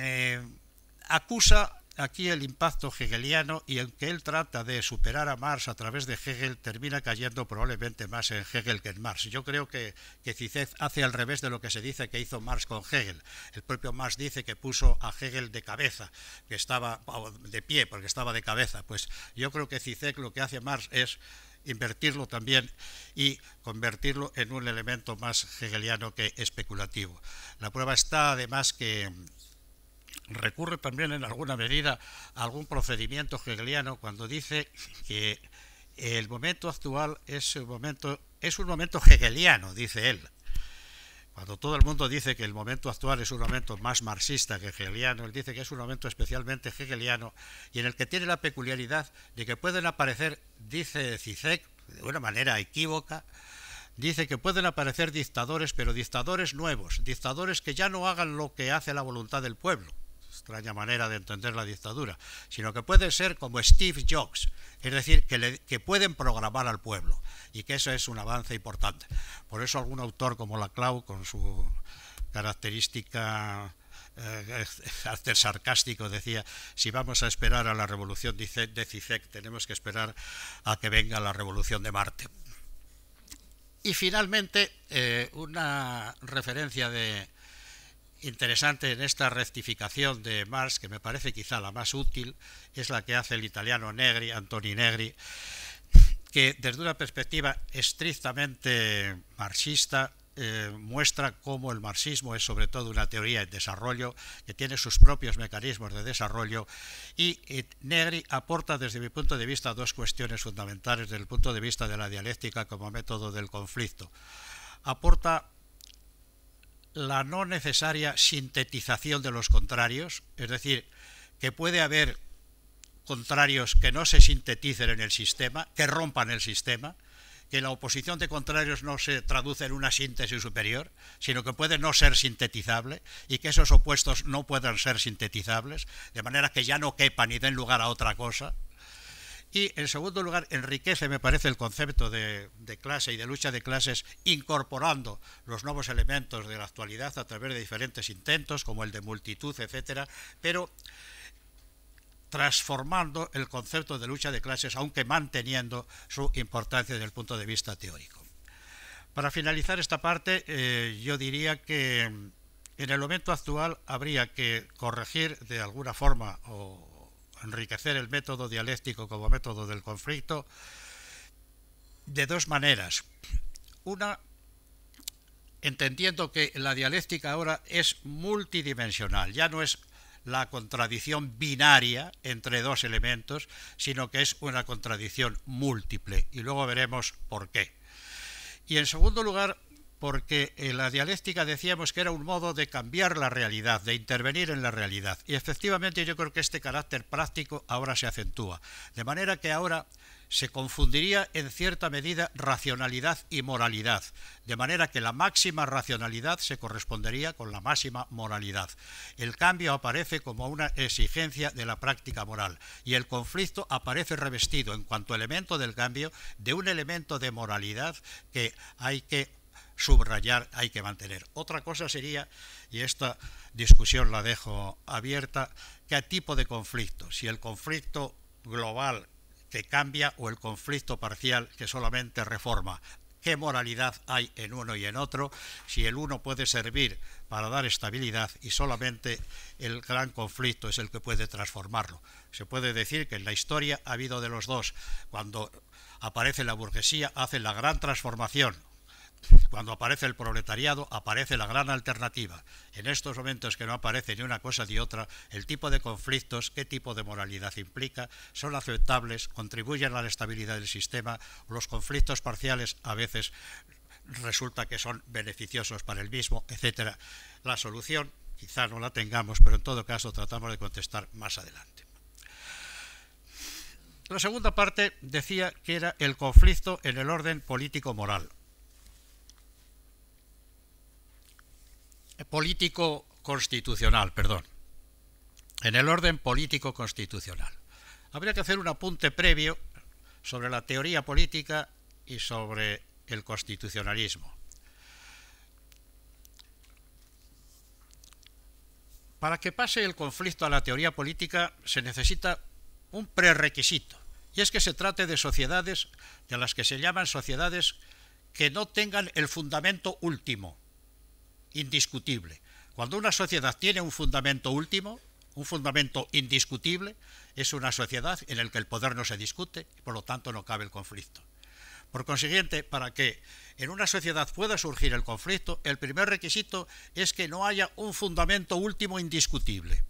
eh, acusa aquí el impacto hegeliano y que él trata de superar a Marx a través de Hegel, termina cayendo probablemente más en Hegel que en Marx. Yo creo que, que hace al revés de lo que se dice que hizo Marx con Hegel. El propio Marx dice que puso a Hegel de cabeza, que estaba de pie porque estaba de cabeza. Pues yo creo que Cizek lo que hace Marx es invertirlo también y convertirlo en un elemento más hegeliano que especulativo. La prueba está además que recurre también en alguna medida a algún procedimiento hegeliano cuando dice que el momento actual es un momento, es un momento hegeliano, dice él, cuando todo el mundo dice que el momento actual es un momento más marxista que hegeliano, él dice que es un momento especialmente hegeliano y en el que tiene la peculiaridad de que pueden aparecer, dice Cizek, de una manera equívoca, dice que pueden aparecer dictadores, pero dictadores nuevos, dictadores que ya no hagan lo que hace la voluntad del pueblo, extraña manera de entender la dictadura, sino que puede ser como Steve Jobs, es decir, que, pueden programar al pueblo y que eso es un avance importante. Por eso algún autor como Laclau, con su característica eh, carácter sarcástico, decía, si vamos a esperar a la revolución de Cicec, tenemos que esperar a que venga la revolución de Marte. Y finalmente, eh, una referencia de interesante en esta rectificación de Marx, que me parece quizá la más útil, es la que hace el italiano Negri, Antoni Negri, que desde una perspectiva estrictamente marxista eh, muestra cómo el marxismo es sobre todo una teoría en desarrollo, que tiene sus propios mecanismos de desarrollo, y eh, Negri aporta desde mi punto de vista dos cuestiones fundamentales desde el punto de vista de la dialéctica como método del conflicto. Aporta la no necesaria sintetización de los contrarios, es decir, que puede haber contrarios que no se sinteticen en el sistema, que rompan el sistema, que la oposición de contrarios no se traduce en una síntesis superior, sino que puede no ser sintetizable y que esos opuestos no puedan ser sintetizables, de manera que ya no quepan y den lugar a otra cosa, y en segundo lugar, enriquece, me parece, el concepto de, clase y de lucha de clases, incorporando los nuevos elementos de la actualidad a través de diferentes intentos, como el de multitud, etcétera, pero transformando el concepto de lucha de clases, aunque manteniendo su importancia desde el punto de vista teórico. Para finalizar esta parte, eh, yo diría que en el momento actual habría que corregir de alguna forma o enriquecer el método dialéctico como método del conflicto de dos maneras. Una, entendiendo que la dialéctica ahora es multidimensional, ya no es la contradicción binaria entre dos elementos, sino que es una contradicción múltiple. Y luego veremos por qué. Y en segundo lugar, porque eh, la dialéctica decíamos que era un modo de cambiar la realidad, de intervenir en la realidad. Y efectivamente yo creo que este carácter práctico ahora se acentúa. De manera que ahora se confundiría en cierta medida racionalidad y moralidad, de manera que la máxima racionalidad se correspondería con la máxima moralidad. El cambio aparece como una exigencia de la práctica moral y el conflicto aparece revestido en cuanto elemento del cambio de un elemento de moralidad que hay que subrayar, hay que mantener. Otra cosa sería, y esta discusión la dejo abierta, qué tipo de conflicto, si el conflicto global que cambia o el conflicto parcial que solamente reforma qué moralidad hay en uno y en otro, si el uno puede servir para dar estabilidad y solamente el gran conflicto es el que puede transformarlo. Se puede decir que en la historia ha habido de los dos. Cuando aparece la burguesía, hace la gran transformación cuando aparece el proletariado, aparece la gran alternativa. En estos momentos que no aparece ni una cosa ni otra, el tipo de conflictos, qué tipo de moralidad implica, son aceptables, contribuyen a la estabilidad del sistema, los conflictos parciales a veces resulta que son beneficiosos para el mismo, etc. La solución quizá no la tengamos, pero en todo caso tratamos de contestar más adelante. La segunda parte decía que era el conflicto en el orden político-moral. político constitucional, perdón, en el orden político constitucional. Habría que hacer un apunte previo sobre la teoría política y sobre el constitucionalismo. Para que pase el conflicto a la teoría política se necesita un prerequisito, y es que se trate de sociedades, de las que se llaman sociedades, que no tengan el fundamento último, indiscutible. Cuando una sociedad tiene un fundamento último, un fundamento indiscutible, es una sociedad en la que el poder no se discute y por lo tanto no cabe el conflicto. Por consiguiente, para que en una sociedad pueda surgir el conflicto, el primer requisito es que no haya un fundamento último indiscutible.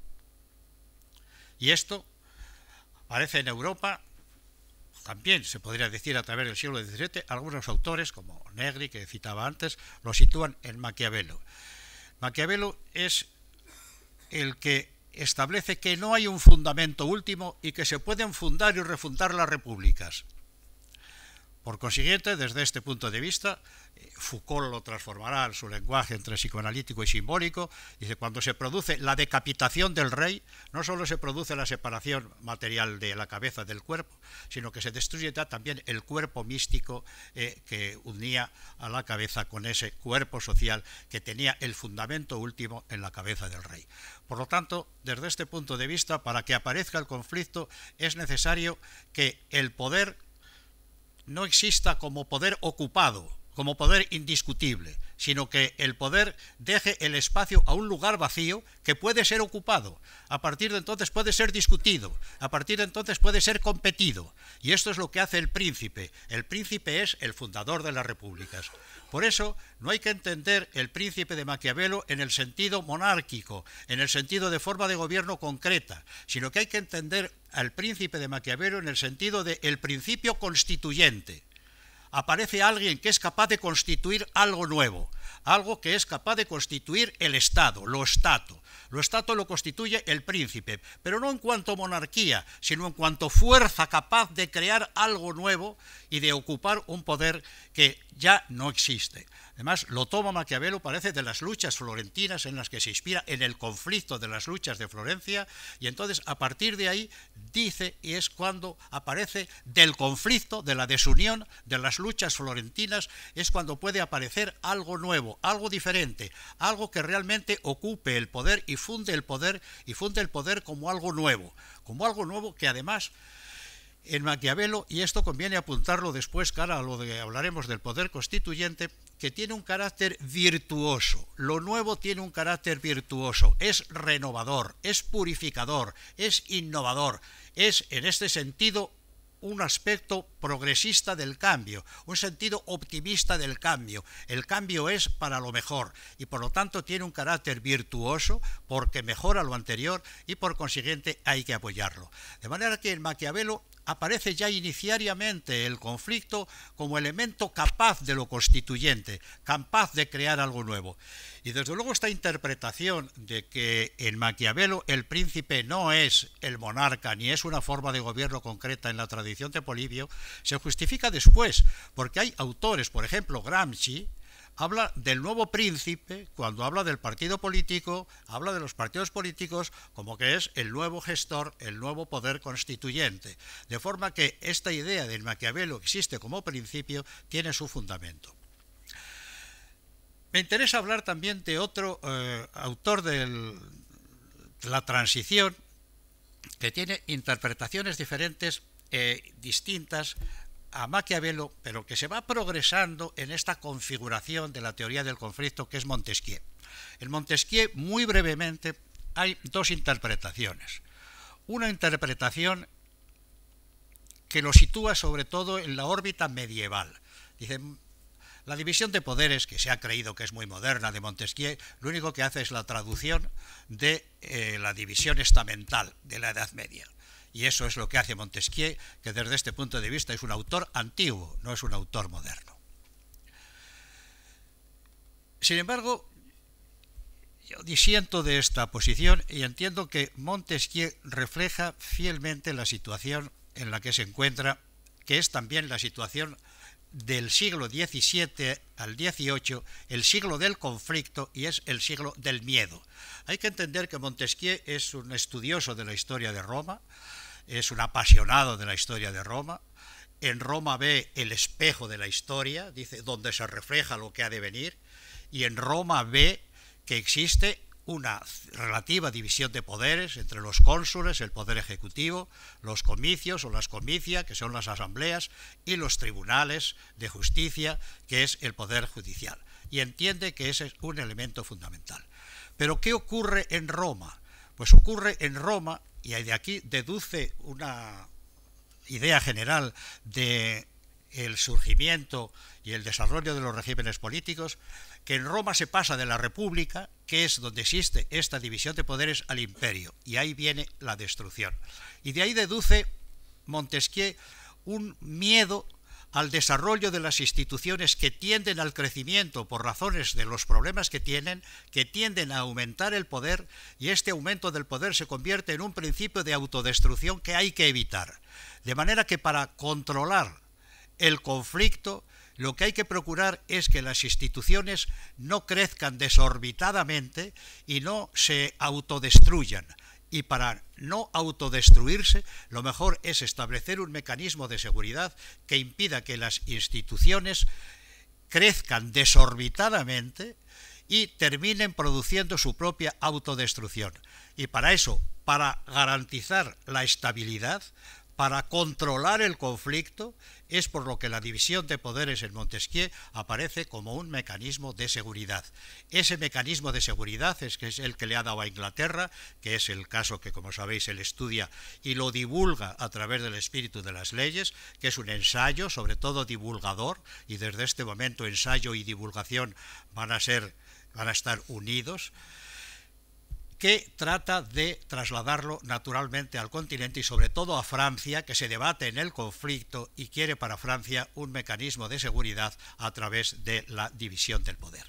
Y esto aparece en Europa también se podría decir a través del siglo XVII, algunos autores, como Negri, que citaba antes, lo sitúan en Maquiavelo. Maquiavelo es el que establece que no hay un fundamento último y que se pueden fundar y refundar las repúblicas. Por consiguiente, desde este punto de vista, eh, Foucault lo transformará en su lenguaje entre psicoanalítico y simbólico. Dice, cuando se produce la decapitación del rey, no solo se produce la separación material de la cabeza del cuerpo, sino que se destruye también el cuerpo místico eh, que unía a la cabeza con ese cuerpo social que tenía el fundamento último en la cabeza del rey. Por lo tanto, desde este punto de vista, para que aparezca el conflicto, es necesario que el poder no exista como poder ocupado, como poder indiscutible, sino que el poder deje el espacio a un lugar vacío que puede ser ocupado. A partir de entonces puede ser discutido, a partir de entonces puede ser competido. Y esto es lo que hace el príncipe. El príncipe es el fundador de las repúblicas. Por eso no hay que entender el príncipe de Maquiavelo en el sentido monárquico, en el sentido de forma de gobierno concreta, sino que hay que entender al príncipe de Maquiavelo en el sentido de el principio constituyente aparece alguien que es capaz de constituir algo nuevo, algo que es capaz de constituir el Estado, lo Estado. Lo Estado lo constituye el príncipe, pero no en cuanto monarquía, sino en cuanto fuerza capaz de crear algo nuevo y de ocupar un poder que ya no existe. Además, lo toma Maquiavelo, parece, de las luchas florentinas en las que se inspira en el conflicto de las luchas de Florencia, y entonces a partir de ahí dice, y es cuando aparece del conflicto, de la desunión, de las luchas florentinas, es cuando puede aparecer algo nuevo, algo diferente, algo que realmente ocupe el poder y funde el poder, y funde el poder como algo nuevo, como algo nuevo que además en Maquiavelo, y esto conviene apuntarlo después, cara a lo que hablaremos del poder constituyente, que tiene un carácter virtuoso. Lo nuevo tiene un carácter virtuoso, es renovador, es purificador, es innovador, es en este sentido un aspecto progresista del cambio, un sentido optimista del cambio. El cambio es para lo mejor y por lo tanto tiene un carácter virtuoso porque mejora lo anterior y por consiguiente hay que apoyarlo. De manera que en Maquiavelo aparece ya iniciariamente el conflicto como elemento capaz de lo constituyente, capaz de crear algo nuevo. Y desde luego esta interpretación de que en Maquiavelo el príncipe no es el monarca ni es una forma de gobierno concreta en la tradición de Polibio se justifica después, porque hay autores, por ejemplo Gramsci, habla del nuevo príncipe, cuando habla del partido político, habla de los partidos políticos como que es el nuevo gestor, el nuevo poder constituyente. De forma que esta idea del Maquiavelo existe como principio tiene su fundamento. Me interesa hablar también de otro eh, autor de la transición que tiene interpretaciones diferentes, eh, distintas a Maquiavelo, pero que se va progresando en esta configuración de la teoría del conflicto que es Montesquieu. En Montesquieu, muy brevemente, hay dos interpretaciones. Una interpretación que lo sitúa sobre todo en la órbita medieval. Dice. La división de poderes, que se ha creído que es muy moderna de Montesquieu, lo único que hace es la traducción de eh, la división estamental de la Edad Media. Y eso es lo que hace Montesquieu, que desde este punto de vista es un autor antiguo, no es un autor moderno. Sin embargo, yo disiento de esta posición y entiendo que Montesquieu refleja fielmente la situación en la que se encuentra, que es también la situación del siglo XVII al XVIII, el siglo del conflicto y es el siglo del miedo. Hay que entender que Montesquieu es un estudioso de la historia de Roma, es un apasionado de la historia de Roma. En Roma ve el espejo de la historia, dice, donde se refleja lo que ha de venir, y en Roma ve que existe una relativa división de poderes entre los cónsules, el poder ejecutivo, los comicios o las comicias, que son las asambleas, y los tribunales de justicia, que es el poder judicial. Y entiende que ese es un elemento fundamental. Pero ¿qué ocurre en Roma? Pues ocurre en Roma, y de aquí deduce una idea general de el surgimiento y el desarrollo de los regímenes políticos, que en Roma se pasa de la República, que es donde existe esta división de poderes, al imperio, y ahí viene la destrucción. Y de ahí deduce Montesquieu un miedo al desarrollo de las instituciones que tienden al crecimiento por razones de los problemas que tienen, que tienden a aumentar el poder y este aumento del poder se convierte en un principio de autodestrucción que hay que evitar. De manera que para controlar el conflicto lo que hay que procurar es que las instituciones no crezcan desorbitadamente y no se autodestruyan. Y para no autodestruirse, lo mejor es establecer un mecanismo de seguridad que impida que las instituciones crezcan desorbitadamente y terminen produciendo su propia autodestrucción. Y para eso, para garantizar la estabilidad, para controlar el conflicto es por lo que la división de poderes en Montesquieu aparece como un mecanismo de seguridad. Ese mecanismo de seguridad es que es el que le ha dado a Inglaterra, que es el caso que como sabéis él estudia y lo divulga a través del espíritu de las leyes, que es un ensayo, sobre todo divulgador, y desde este momento ensayo y divulgación van a ser van a estar unidos que trata de trasladarlo naturalmente al continente y sobre todo a Francia, que se debate en el conflicto y quiere para Francia un mecanismo de seguridad a través de la división del poder.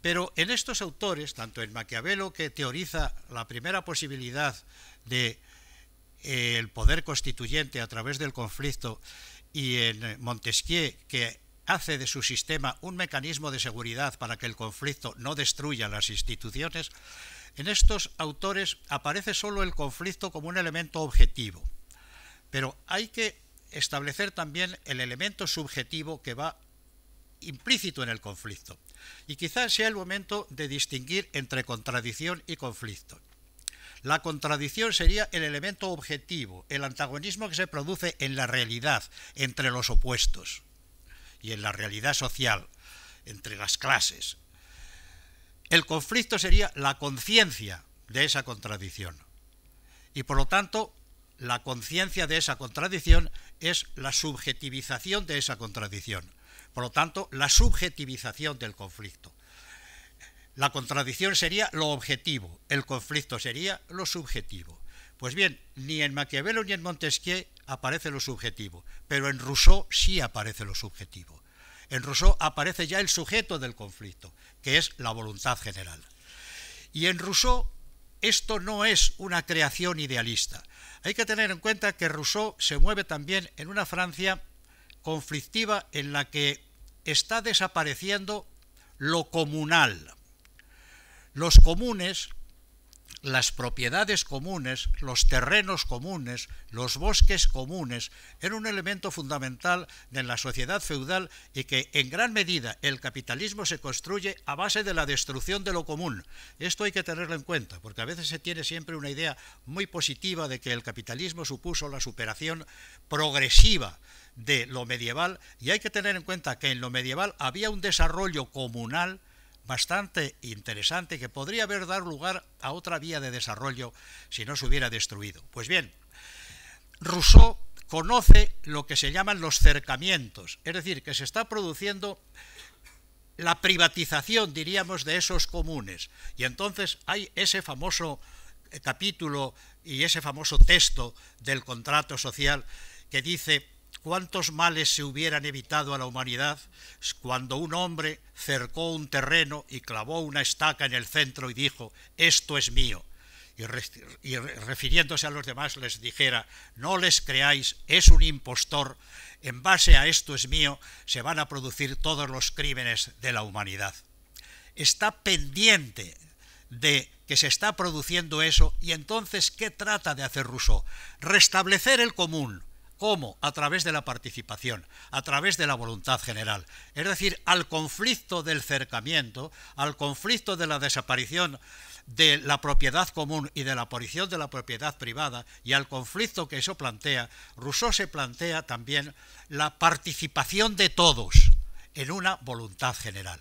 Pero en estos autores, tanto en Maquiavelo, que teoriza la primera posibilidad de eh, el poder constituyente a través del conflicto, y en Montesquieu, que hace de su sistema un mecanismo de seguridad para que el conflicto no destruya las instituciones, en estos autores aparece solo el conflicto como un elemento objetivo, pero hay que establecer también el elemento subjetivo que va implícito en el conflicto. Y quizás sea el momento de distinguir entre contradicción y conflicto. La contradicción sería el elemento objetivo, el antagonismo que se produce en la realidad entre los opuestos y en la realidad social, entre las clases. El conflicto sería la conciencia de esa contradicción. Y por lo tanto, la conciencia de esa contradicción es la subjetivización de esa contradicción. Por lo tanto, la subjetivización del conflicto. La contradicción sería lo objetivo, el conflicto sería lo subjetivo. Pues bien, ni en Maquiavelo ni en Montesquieu aparece lo subjetivo, pero en Rousseau sí aparece lo subjetivo. En Rousseau aparece ya el sujeto del conflicto, que es la voluntad general. Y en Rousseau esto no es una creación idealista. Hay que tener en cuenta que Rousseau se mueve también en una Francia conflictiva en la que está desapareciendo lo comunal. Los comunes las propiedades comunes, los terrenos comunes, los bosques comunes, eran un elemento fundamental de la sociedad feudal y que en gran medida el capitalismo se construye a base de la destrucción de lo común. Esto hay que tenerlo en cuenta, porque a veces se tiene siempre una idea muy positiva de que el capitalismo supuso la superación progresiva de lo medieval y hay que tener en cuenta que en lo medieval había un desarrollo comunal bastante interesante que podría haber dado lugar a otra vía de desarrollo si no se hubiera destruido. Pues bien, Rousseau conoce lo que se llaman los cercamientos, es decir, que se está produciendo la privatización, diríamos, de esos comunes. Y entonces hay ese famoso eh, capítulo y ese famoso texto del contrato social que dice cuántos males se hubieran evitado a la humanidad cuando un hombre cercó un terreno y clavó una estaca en el centro y dijo, esto es mío. Y, refiriéndose a los demás les dijera, no les creáis, es un impostor, en base a esto es mío, se van a producir todos los crímenes de la humanidad. Está pendiente de que se está produciendo eso y entonces, ¿qué trata de hacer Rousseau? Restablecer el común, ¿Cómo? A través de la participación, a través de la voluntad general. Es decir, al conflicto del cercamiento, al conflicto de la desaparición de la propiedad común y de la aparición de la propiedad privada y al conflicto que eso plantea, Rousseau se plantea también la participación de todos en una voluntad general.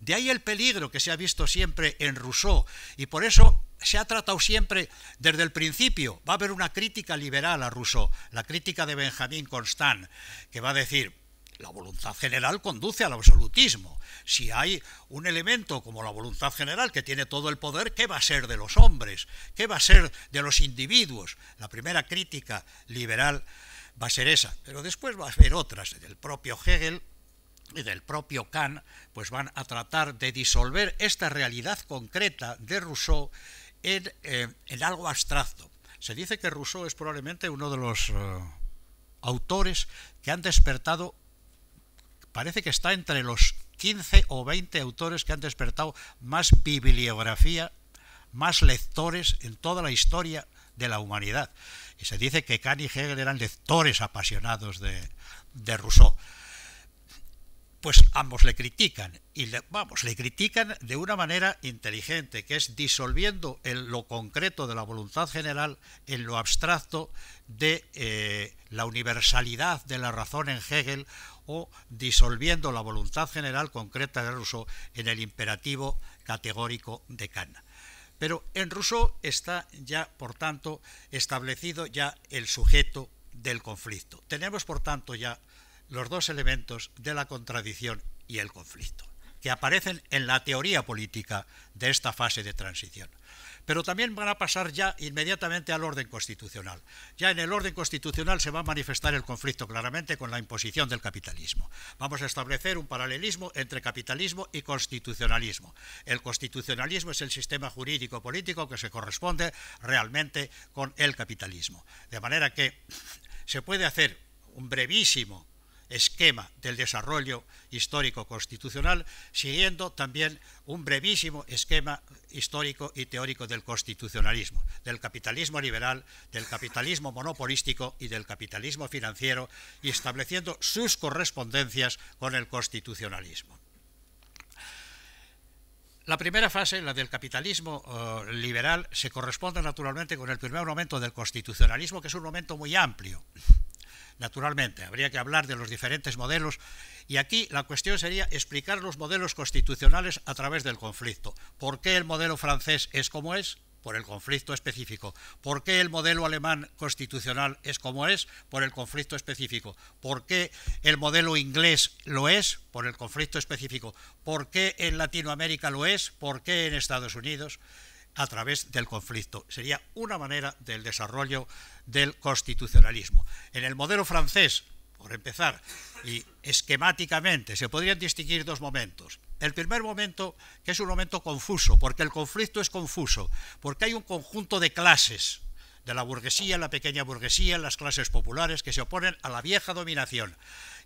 De ahí el peligro que se ha visto siempre en Rousseau y por eso se ha tratado siempre desde el principio. Va a haber una crítica liberal a Rousseau, la crítica de Benjamin Constant, que va a decir, la voluntad general conduce al absolutismo. Si hay un elemento como la voluntad general que tiene todo el poder, ¿qué va a ser de los hombres? ¿Qué va a ser de los individuos? La primera crítica liberal va a ser esa, pero después va a haber otras, del propio Hegel y del propio Kant, pues van a tratar de disolver esta realidad concreta de Rousseau eh, en, algo abstracto. Se dice que Rousseau es probablemente uno de los eh, autores que han despertado, parece que está entre los 15 o 20 autores que han despertado más bibliografía, más lectores en toda la historia de la humanidad. Y se dice que Kant y Hegel eran lectores apasionados de Rousseau pues ambos le critican. Y le, vamos, le critican de una manera inteligente, que es disolviendo en lo concreto de la voluntad general en lo abstracto de eh, la universalidad de la razón en Hegel o disolviendo la voluntad general concreta de Rousseau en el imperativo categórico de Kant. Pero en Rousseau está ya, por tanto, establecido ya el sujeto del conflicto. Tenemos, por tanto, ya los dos elementos de la contradicción y el conflicto, que aparecen en la teoría política de esta fase de transición. Pero también van a pasar ya inmediatamente al orden constitucional. Ya en el orden constitucional se va a manifestar el conflicto claramente con la imposición del capitalismo. Vamos a establecer un paralelismo entre capitalismo y constitucionalismo. El constitucionalismo es el sistema jurídico-político que se corresponde realmente con el capitalismo. De manera que se puede hacer un brevísimo esquema del desarrollo histórico constitucional, siguiendo también un brevísimo esquema histórico y teórico del constitucionalismo, del capitalismo liberal, del capitalismo monopolístico y del capitalismo financiero, y estableciendo sus correspondencias con el constitucionalismo. La primera fase, la del capitalismo eh, liberal, se corresponde naturalmente con el primer momento del constitucionalismo, que es un momento muy amplio. Naturalmente, habría que hablar de los diferentes modelos y aquí la cuestión sería explicar los modelos constitucionales a través del conflicto. ¿Por qué el modelo francés es como es? por el conflicto específico. ¿Por qué el modelo alemán constitucional es como es? Por el conflicto específico. ¿Por qué el modelo inglés lo es? Por el conflicto específico. ¿Por qué en Latinoamérica lo es? ¿Por qué en Estados Unidos? a través del conflicto. Sería una manera del desarrollo del constitucionalismo. En el modelo francés, por empezar, y esquemáticamente se podrían distinguir dos momentos. El primer momento, que es un momento confuso, porque el conflicto es confuso, porque hay un conjunto de clases, de la burguesía, la pequeña burguesía, las clases populares, que se oponen a la vieja dominación.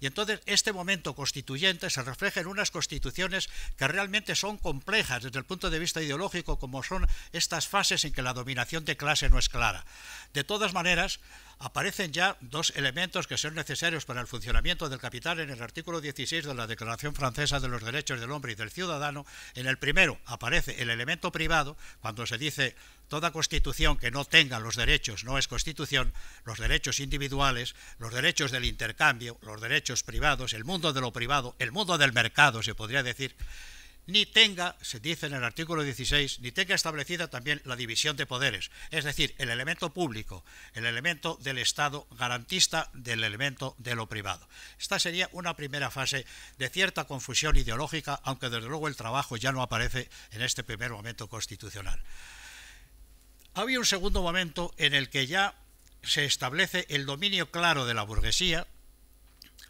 Y entonces este momento constituyente se refleja en unas constituciones que realmente son complejas desde el punto de vista ideológico, como son estas fases en que la dominación de clase no es clara. De todas maneras, aparecen ya dos elementos que son necesarios para el funcionamiento del capital en el artículo 16 de la Declaración Francesa de los Derechos del Hombre y del Ciudadano. En el primero aparece el elemento privado, cuando se dice toda constitución que no tenga los derechos no es constitución, los derechos individuales, los derechos del intercambio, los derechos privados, el mundo de lo privado, el mundo del mercado, se podría decir ni tenga, se dice en el artículo 16, ni tenga establecida también la división de poderes, es decir, el elemento público, el elemento del Estado garantista del elemento de lo privado. Esta sería una primera fase de cierta confusión ideológica, aunque desde luego el trabajo ya no aparece en este primer momento constitucional. Había un segundo momento en el que ya se establece el dominio claro de la burguesía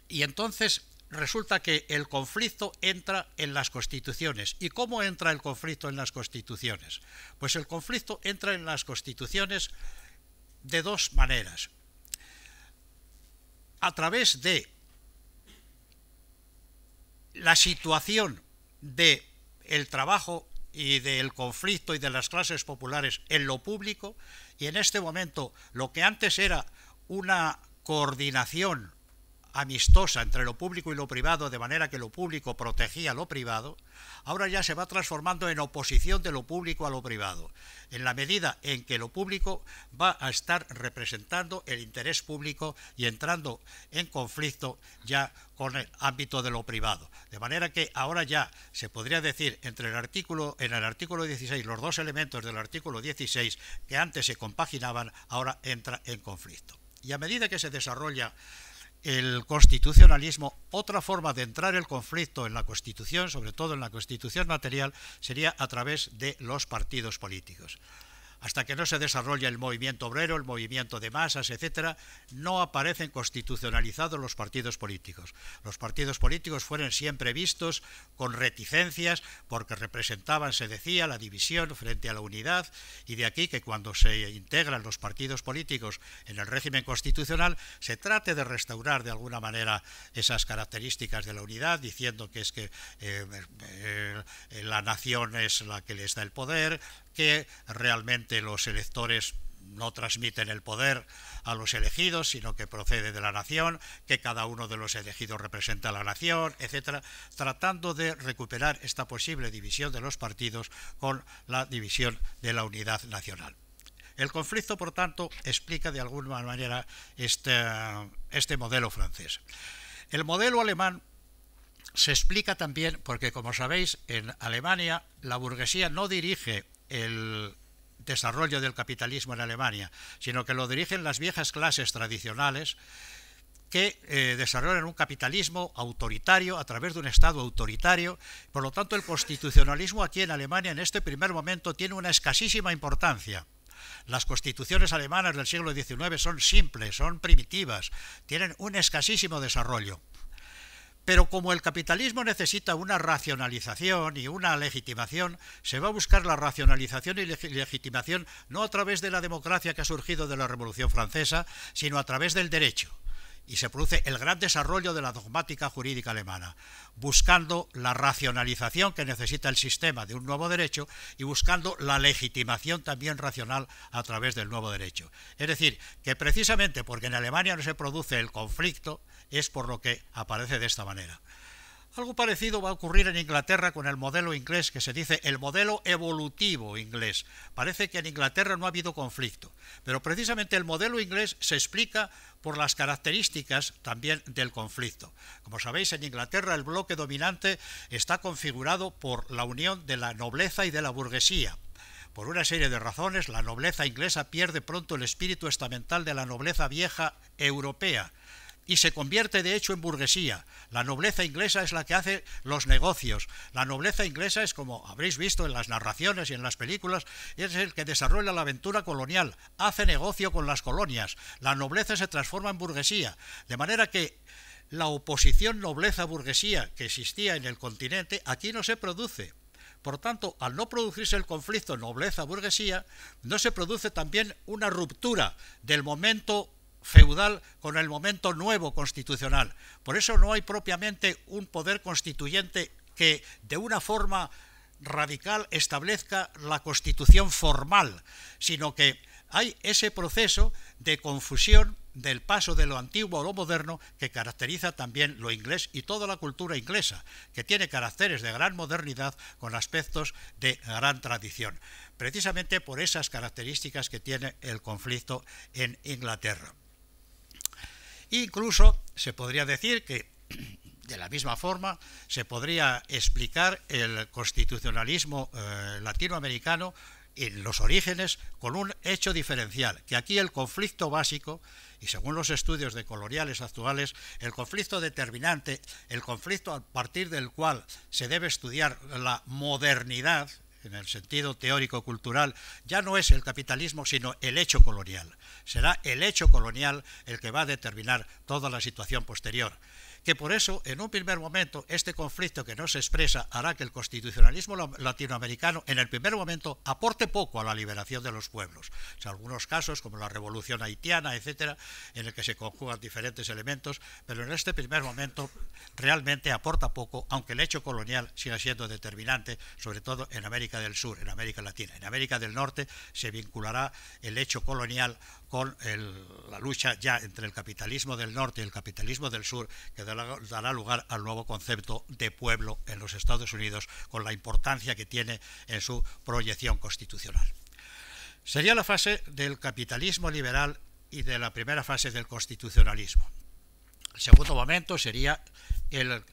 y entonces resulta que el conflicto entra en las constituciones. ¿Y cómo entra el conflicto en las constituciones? Pues el conflicto entra en las constituciones de dos maneras. A través de la situación de trabajo y del conflicto y de las clases populares en lo público y en este momento lo que antes era una coordinación amistosa entre lo público y lo privado, de manera que lo público protegía lo privado, ahora ya se va transformando en oposición de lo público a lo privado, en la medida en que lo público va a estar representando el interés público y entrando en conflicto ya con el ámbito de lo privado. De manera que ahora ya se podría decir entre el artículo, en el artículo 16, los dos elementos del artículo 16 que antes se compaginaban, ahora entra en conflicto. Y a medida que se desarrolla el constitucionalismo, otra forma de entrar el conflicto en la Constitución, sobre todo en la Constitución material, sería a través de los partidos políticos hasta que no se desarrolla el movimiento obrero, el movimiento de masas, etcétera, no aparecen constitucionalizados los partidos políticos. Los partidos políticos fueron siempre vistos con reticencias porque representaban, se decía, la división frente a la unidad y de aquí que cuando se integran los partidos políticos en el régimen constitucional se trate de restaurar de alguna manera esas características de la unidad diciendo que es que eh, eh, eh, la nación es la que les da el poder, que realmente los electores no transmiten el poder a los elegidos, sino que procede de la nación, que cada uno de los elegidos representa a la nación, etcétera, tratando de recuperar esta posible división de los partidos con la división de la unidad nacional. El conflicto, por tanto, explica de alguna manera este, este modelo francés. El modelo alemán se explica también porque, como sabéis, en Alemania la burguesía no dirige el desarrollo del capitalismo en Alemania, sino que lo dirigen las viejas clases tradicionales que eh, desarrollan un capitalismo autoritario a través de un Estado autoritario. Por lo tanto, el constitucionalismo aquí en Alemania en este primer momento tiene una escasísima importancia. Las constituciones alemanas del siglo XIX son simples, son primitivas, tienen un escasísimo desarrollo. Pero como el capitalismo necesita una racionalización y una legitimación, se va a buscar la racionalización y legitimación no a través de la democracia que ha surgido de la Revolución Francesa, sino a través del derecho y se produce el gran desarrollo de la dogmática jurídica alemana, buscando la racionalización que necesita el sistema de un nuevo derecho y buscando la legitimación también racional a través del nuevo derecho. Es decir, que precisamente porque en Alemania no se produce el conflicto es por lo que aparece de esta manera. Algo parecido va a ocurrir en Inglaterra con el modelo inglés que se dice el modelo evolutivo inglés. Parece que en Inglaterra no ha habido conflicto, pero precisamente el modelo inglés se explica por las características también del conflicto. Como sabéis, en Inglaterra el bloque dominante está configurado por la unión de la nobleza y de la burguesía, por una serie de razones, la nobleza inglesa pierde pronto el espíritu estamental de la nobleza vieja europea y se convierte de hecho en burguesía. La nobleza inglesa es la que hace los negocios. La nobleza inglesa es, como habréis visto en las narraciones y en las películas, es el que desarrolla la aventura colonial, hace negocio con las colonias. La nobleza se transforma en burguesía. De manera que la oposición nobleza-burguesía que existía en el continente aquí no se produce. Por tanto, al no producirse el conflicto nobleza-burguesía, no se produce también una ruptura del momento feudal con el momento nuevo constitucional. Por eso no hay propiamente un poder constituyente que de una forma radical establezca la constitución formal, sino que hay ese proceso de confusión del paso de lo antiguo a lo moderno que caracteriza también lo inglés y toda la cultura inglesa, que tiene caracteres de gran modernidad con aspectos de gran tradición, precisamente por esas características que tiene el conflicto en Inglaterra. Incluso se podría decir que, de la misma forma, se podría explicar el constitucionalismo eh, latinoamericano en los orígenes con un hecho diferencial, que aquí el conflicto básico, y según los estudios de coloniales actuales, el conflicto determinante, el conflicto a partir del cual se debe estudiar la modernidad, en el sentido teórico-cultural, ya no es el capitalismo, sino el hecho colonial. Será el hecho colonial el que va a determinar toda la situación posterior que por eso, en un primer momento, este conflicto que no se expresa hará que el constitucionalismo latinoamericano, en el primer momento, aporte poco a la liberación de los pueblos. O algunos casos, como la revolución haitiana, etcétera, en el que se conjugan diferentes elementos, pero en este primer momento realmente aporta poco, aunque el hecho colonial siga siendo determinante, sobre todo en América del Sur, en América Latina. En América del Norte se vinculará el hecho colonial con la lucha ya entre el capitalismo del norte y el capitalismo del sur, que dará, dará, lugar al nuevo concepto de pueblo en los Estados Unidos, con la importancia que tiene en su proyección constitucional. Sería la fase del capitalismo liberal y de la primera fase del constitucionalismo. El segundo momento sería el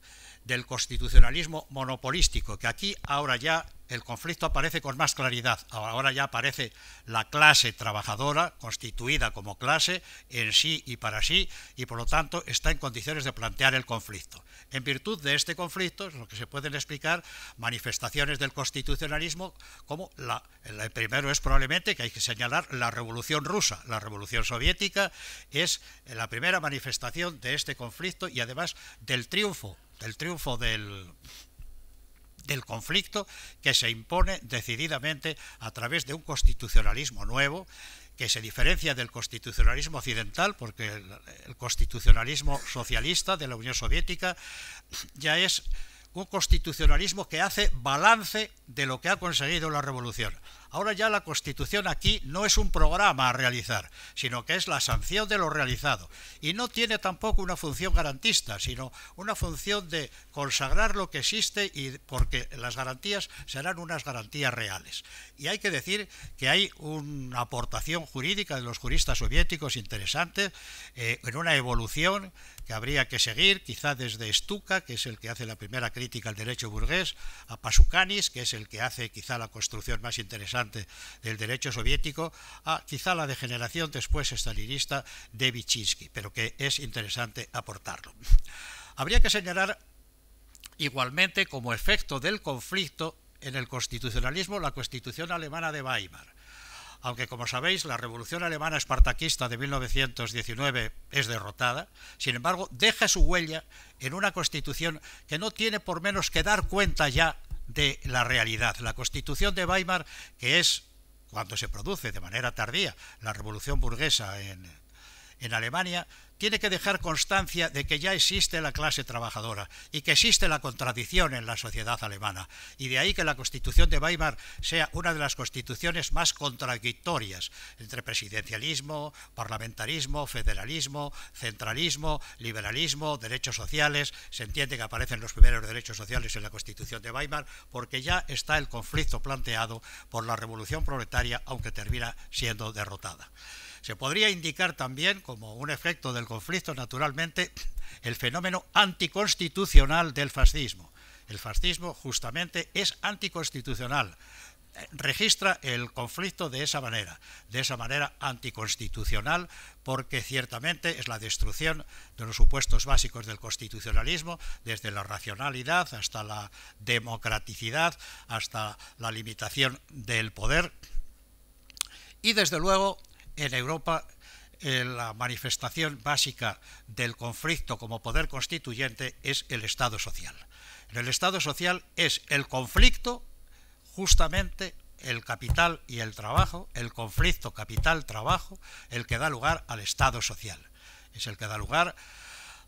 del constitucionalismo monopolístico, que aquí ahora ya el conflicto aparece con más claridad. Ahora ya aparece la clase trabajadora constituida como clase en sí y para sí y por lo tanto está en condiciones de plantear el conflicto. En virtud de este conflicto es lo que se pueden explicar manifestaciones del constitucionalismo como la, el primero es probablemente que hay que señalar la revolución rusa. La revolución soviética es la primera manifestación de este conflicto y además del triunfo del triunfo del, conflicto que se impone decididamente a través de un constitucionalismo nuevo que se diferencia del constitucionalismo occidental, porque el, constitucionalismo socialista de la Unión Soviética ya es un constitucionalismo que hace balance de lo que ha conseguido la revolución. Ahora ya la Constitución aquí no es un programa a realizar, sino que es la sanción de lo realizado. Y no tiene tampoco una función garantista, sino una función de consagrar lo que existe y porque las garantías serán unas garantías reales. Y hay que decir que hay una aportación jurídica de los juristas soviéticos interesante eh, en una evolución que habría que seguir, quizá desde Stuka, que es el que hace la primera crítica al derecho burgués, a Pasukanis que es el que hace quizá la construcción más interesante del derecho soviético, a quizá la degeneración después estalinista de Vichinsky, pero que es interesante aportarlo. Habría que señalar igualmente como efecto del conflicto en el constitucionalismo la constitución alemana de Weimar. Aunque, como sabéis, la revolución alemana espartaquista de 1919 es derrotada, sin embargo, deja su huella en una constitución que no tiene por menos que dar cuenta ya de la realidad. La Constitución de Weimar, que es cuando se produce de manera tardía la revolución burguesa en en Alemania tiene que dejar constancia de que ya existe la clase trabajadora y que existe la contradicción en la sociedad alemana. Y de ahí que la constitución de Weimar sea una de las constituciones más contradictorias entre presidencialismo, parlamentarismo, federalismo, centralismo, liberalismo, derechos sociales. Se entiende que aparecen los primeros derechos sociales en la constitución de Weimar porque ya está el conflicto planteado por la revolución proletaria, aunque termina siendo derrotada. Se podría indicar también, como un efecto del conflicto, naturalmente, el fenómeno anticonstitucional del fascismo. El fascismo justamente es anticonstitucional. Registra el conflicto de esa manera, de esa manera anticonstitucional, porque ciertamente es la destrucción de los supuestos básicos del constitucionalismo, desde la racionalidad hasta la democraticidad, hasta la limitación del poder, y desde luego en Europa eh, la manifestación básica del conflicto como poder constituyente es el Estado social. el Estado social es el conflicto, justamente el capital y el trabajo, el conflicto capital-trabajo, el que da lugar al Estado social. Es el que da lugar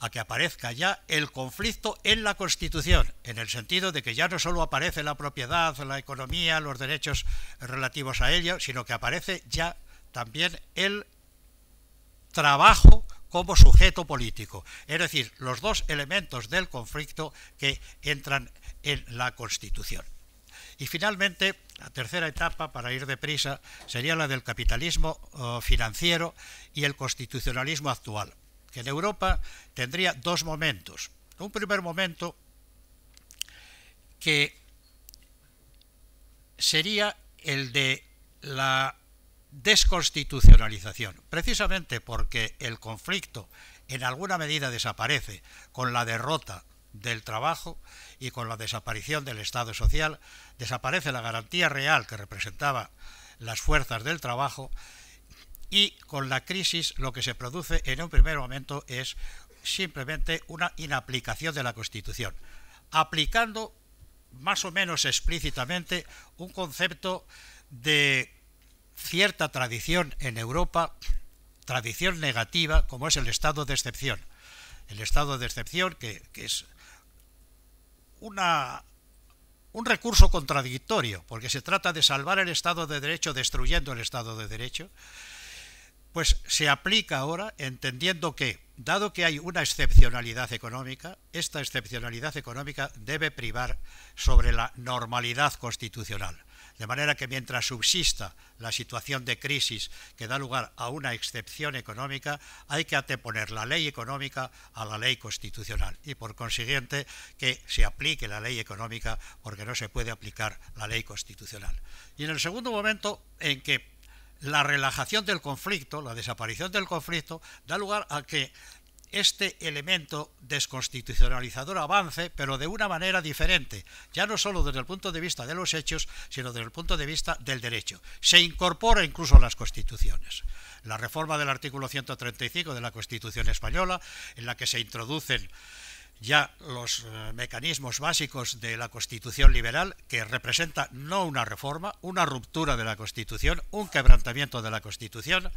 a que aparezca ya el conflicto en la Constitución, en el sentido de que ya no solo aparece la propiedad, la economía, los derechos relativos a ello, sino que aparece ya también el trabajo como sujeto político, es decir, los dos elementos del conflicto que entran en la Constitución. Y finalmente, la tercera etapa, para ir deprisa, sería la del capitalismo eh, financiero y el constitucionalismo actual, que en Europa tendría dos momentos. Un primer momento que sería el de la desconstitucionalización, precisamente porque el conflicto en alguna medida desaparece con la derrota del trabajo y con la desaparición del Estado social, desaparece la garantía real que representaba las fuerzas del trabajo y con la crisis lo que se produce en un primer momento es simplemente una inaplicación de la Constitución, aplicando más o menos explícitamente un concepto de cierta tradición en Europa, tradición negativa, como es el estado de excepción. El estado de excepción que, es un recurso contradictorio, porque se trata de salvar el Estado de Derecho destruyendo el Estado de Derecho, pues se aplica ahora entendiendo que, dado que hay una excepcionalidad económica, esta excepcionalidad económica debe privar sobre la normalidad constitucional. De manera que mientras subsista la situación de crisis que da lugar a una excepción económica, hay que anteponer la ley económica a la ley constitucional y por consiguiente que se aplique la ley económica porque no se puede aplicar la ley constitucional. Y en el segundo momento en que la relajación del conflicto, la desaparición del conflicto, da lugar a que este elemento desconstitucionalizador avance, pero de una manera diferente, ya no solo desde el punto de vista de los hechos, sino desde el punto de vista del derecho. Se incorpora incluso a las constituciones. La reforma del artículo 135 de la Constitución española, en la que se introducen ya los eh, mecanismos básicos de la Constitución liberal, que representa no una reforma, una ruptura de la Constitución, un quebrantamiento de la Constitución,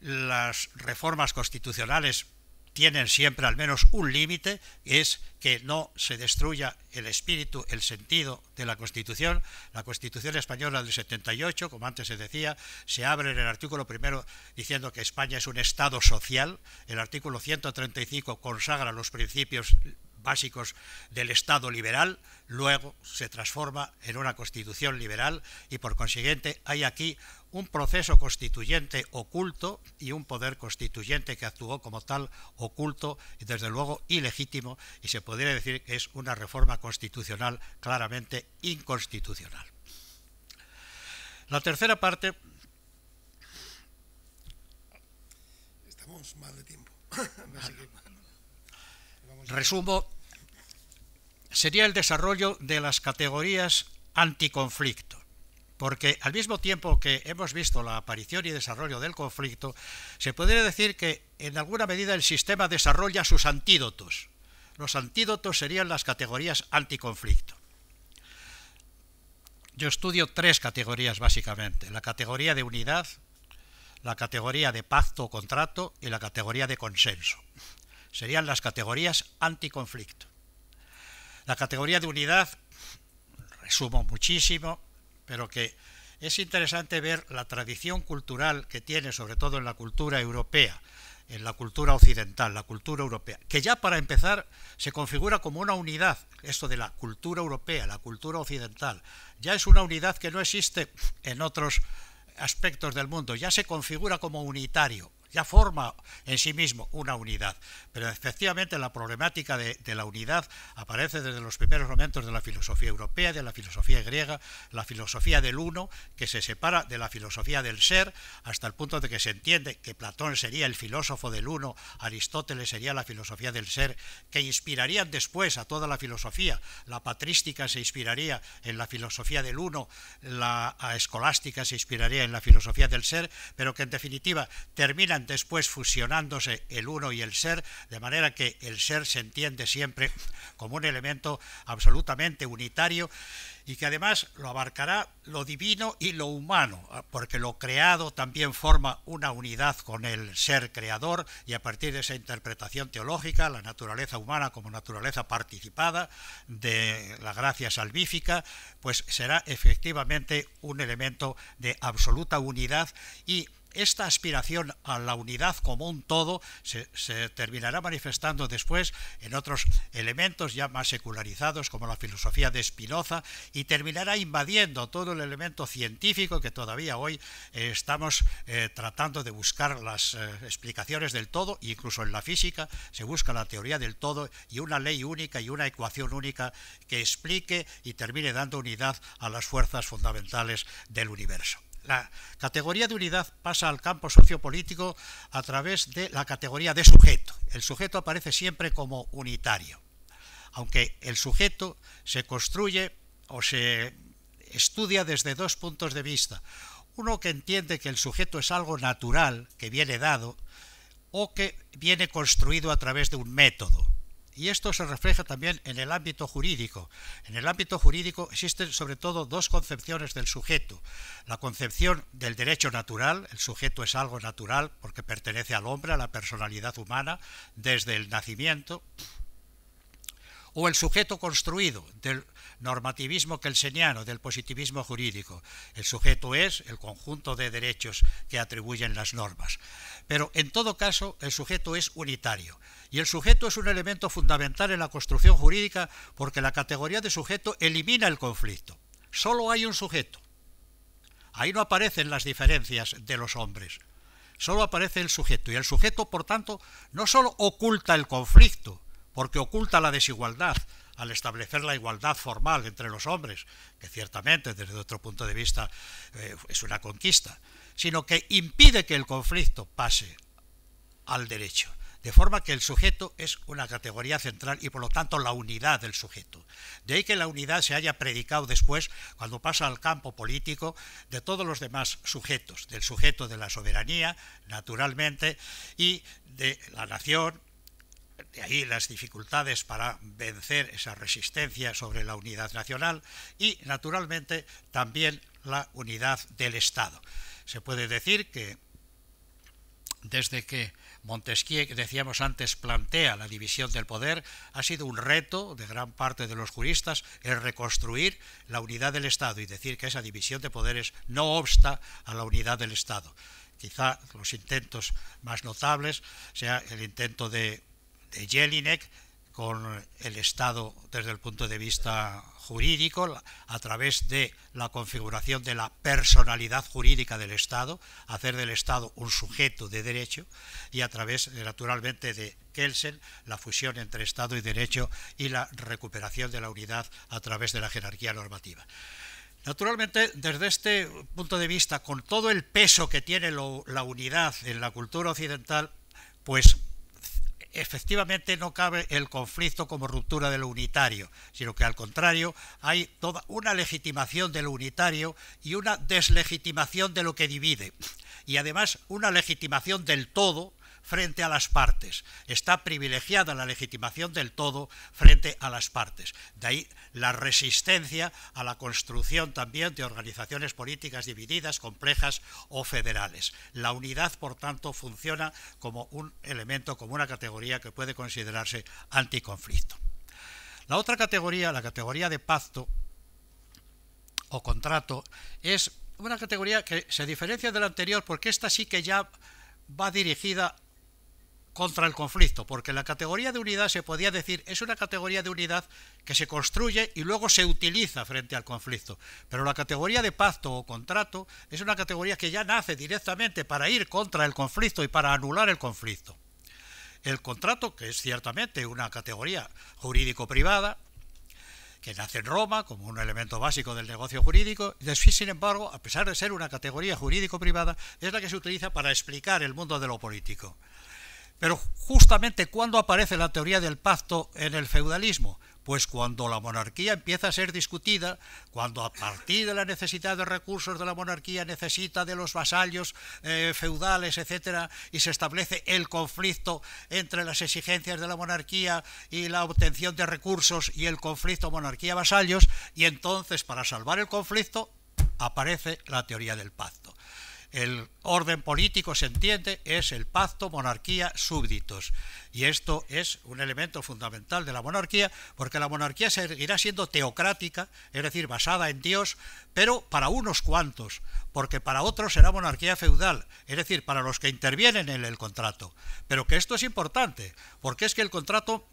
las reformas constitucionales tienen siempre al menos un límite, es que no se destruya el espíritu, el sentido de la Constitución. La Constitución española del 78, como antes se decía, se abre en el artículo primero diciendo que España es un Estado social. El artículo 135 consagra los principios básicos del Estado liberal, luego se transforma en una constitución liberal y por consiguiente hay aquí un proceso constituyente oculto y un poder constituyente que actuó como tal oculto y desde luego ilegítimo y se podría decir que es una reforma constitucional claramente inconstitucional. La tercera parte... Estamos más de tiempo. resumo, sería el desarrollo de las categorías anticonflicto. Porque al mismo tiempo que hemos visto la aparición y desarrollo del conflicto, se podría decir que en alguna medida el sistema desarrolla sus antídotos. Los antídotos serían las categorías anticonflicto. Yo estudio tres categorías básicamente. La categoría de unidad, la categoría de pacto o contrato y la categoría de consenso serían las categorías anticonflicto. La categoría de unidad, resumo muchísimo, pero que es interesante ver la tradición cultural que tiene, sobre todo en la cultura europea, en la cultura occidental, la cultura europea, que ya para empezar se configura como una unidad, esto de la cultura europea, la cultura occidental, ya es una unidad que no existe en otros aspectos del mundo, ya se configura como unitario, ya forma en sí mismo una unidad. Pero efectivamente la problemática de, la unidad aparece desde los primeros momentos de la filosofía europea, de la filosofía griega, la filosofía del uno, que se separa de la filosofía del ser, hasta el punto de que se entiende que Platón sería el filósofo del uno, Aristóteles sería la filosofía del ser, que inspirarían después a toda la filosofía. La patrística se inspiraría en la filosofía del uno, la escolástica se inspiraría en la filosofía del ser, pero que en definitiva terminan después fusionándose el uno y el ser, de manera que el ser se entiende siempre como un elemento absolutamente unitario y que además lo abarcará lo divino y lo humano, porque lo creado también forma una unidad con el ser creador y a partir de esa interpretación teológica, la naturaleza humana como naturaleza participada de la gracia salvífica, pues será efectivamente un elemento de absoluta unidad y esta aspiración a la unidad como un todo se, terminará manifestando después en otros elementos ya más secularizados como la filosofía de Spinoza y terminará invadiendo todo el elemento científico que todavía hoy eh, estamos eh, tratando de buscar las eh, explicaciones del todo, incluso en la física se busca la teoría del todo y una ley única y una ecuación única que explique y termine dando unidad a las fuerzas fundamentales del universo. La categoría de unidad pasa al campo sociopolítico a través de la categoría de sujeto. El sujeto aparece siempre como unitario, aunque el sujeto se construye o se estudia desde dos puntos de vista. Uno que entiende que el sujeto es algo natural, que viene dado, o que viene construido a través de un método, y esto se refleja también en el ámbito jurídico. En el ámbito jurídico existen sobre todo dos concepciones del sujeto. La concepción del derecho natural, el sujeto es algo natural porque pertenece al hombre, a la personalidad humana, desde el nacimiento, o el sujeto construido del normativismo kelseniano, del positivismo jurídico. El sujeto es el conjunto de derechos que atribuyen las normas. Pero en todo caso, el sujeto es unitario. Y el sujeto es un elemento fundamental en la construcción jurídica porque la categoría de sujeto elimina el conflicto. Solo hay un sujeto. Ahí no aparecen las diferencias de los hombres. Solo aparece el sujeto. Y el sujeto, por tanto, no solo oculta el conflicto, porque oculta la desigualdad, al establecer la igualdad formal entre los hombres, que ciertamente desde otro punto de vista eh, es una conquista, sino que impide que el conflicto pase al derecho. De forma que el sujeto es una categoría central y por lo tanto la unidad del sujeto. De ahí que la unidad se haya predicado después, cuando pasa al campo político, de todos los demás sujetos, del sujeto de la soberanía, naturalmente, y de la nación. De ahí las dificultades para vencer esa resistencia sobre la unidad nacional y, naturalmente, también la unidad del Estado se puede decir que desde que Montesquieu, decíamos antes, plantea la división del poder, ha sido un reto de gran parte de los juristas el reconstruir la unidad del Estado y decir que esa división de poderes no obsta a la unidad del Estado. Quizá los intentos más notables sea el intento de, de Jelinek con el Estado desde el punto de vista jurídico, a través de la configuración de la personalidad jurídica del Estado, hacer del Estado un sujeto de derecho y a través, eh, naturalmente, de Kelsen, la fusión entre Estado y derecho y la recuperación de la unidad a través de la jerarquía normativa. Naturalmente, desde este punto de vista, con todo el peso que tiene la unidad en la cultura occidental, pues efectivamente no cabe el conflicto como ruptura de lo unitario, sino que al contrario hay toda una legitimación de lo unitario y una deslegitimación de lo que divide. Y además una legitimación del todo, frente a las partes. Está privilegiada la legitimación del todo frente a las partes. De ahí la resistencia a la construcción también de organizaciones políticas divididas, complejas o federales. La unidad, por tanto, funciona como un elemento, como una categoría que puede considerarse anticonflicto. La otra categoría, la categoría de pacto o contrato, es una categoría que se diferencia de la anterior porque esta sí que ya va dirigida contra el conflicto, porque la categoría de unidad se podía decir es una categoría de unidad que se construye y luego se utiliza frente al conflicto, pero la categoría de pacto o contrato es una categoría que ya nace directamente para ir contra el conflicto y para anular el conflicto. El contrato, que es ciertamente una categoría jurídico-privada, que nace en Roma como un elemento básico del negocio jurídico, sin embargo, a pesar de ser una categoría jurídico-privada, es la que se utiliza para explicar el mundo de lo político. Pero justamente cuando aparece la teoría del pacto en el feudalismo, pues cuando la monarquía empieza a ser discutida, cuando a partir de la necesidad de recursos de la monarquía necesita de los vasallos eh, feudales, etcétera, y se establece el conflicto entre las exigencias de la monarquía y la obtención de recursos y el conflicto monarquía-vasallos, y entonces para salvar el conflicto aparece la teoría del pacto. El orden político, se entiende, es el pacto monarquía-súbditos. Y esto es un elemento fundamental de la monarquía, porque la monarquía seguirá siendo teocrática, es decir, basada en Dios, pero para unos cuantos, porque para otros será monarquía feudal, es decir, para los que intervienen en el contrato. Pero que esto es importante, porque es que el contrato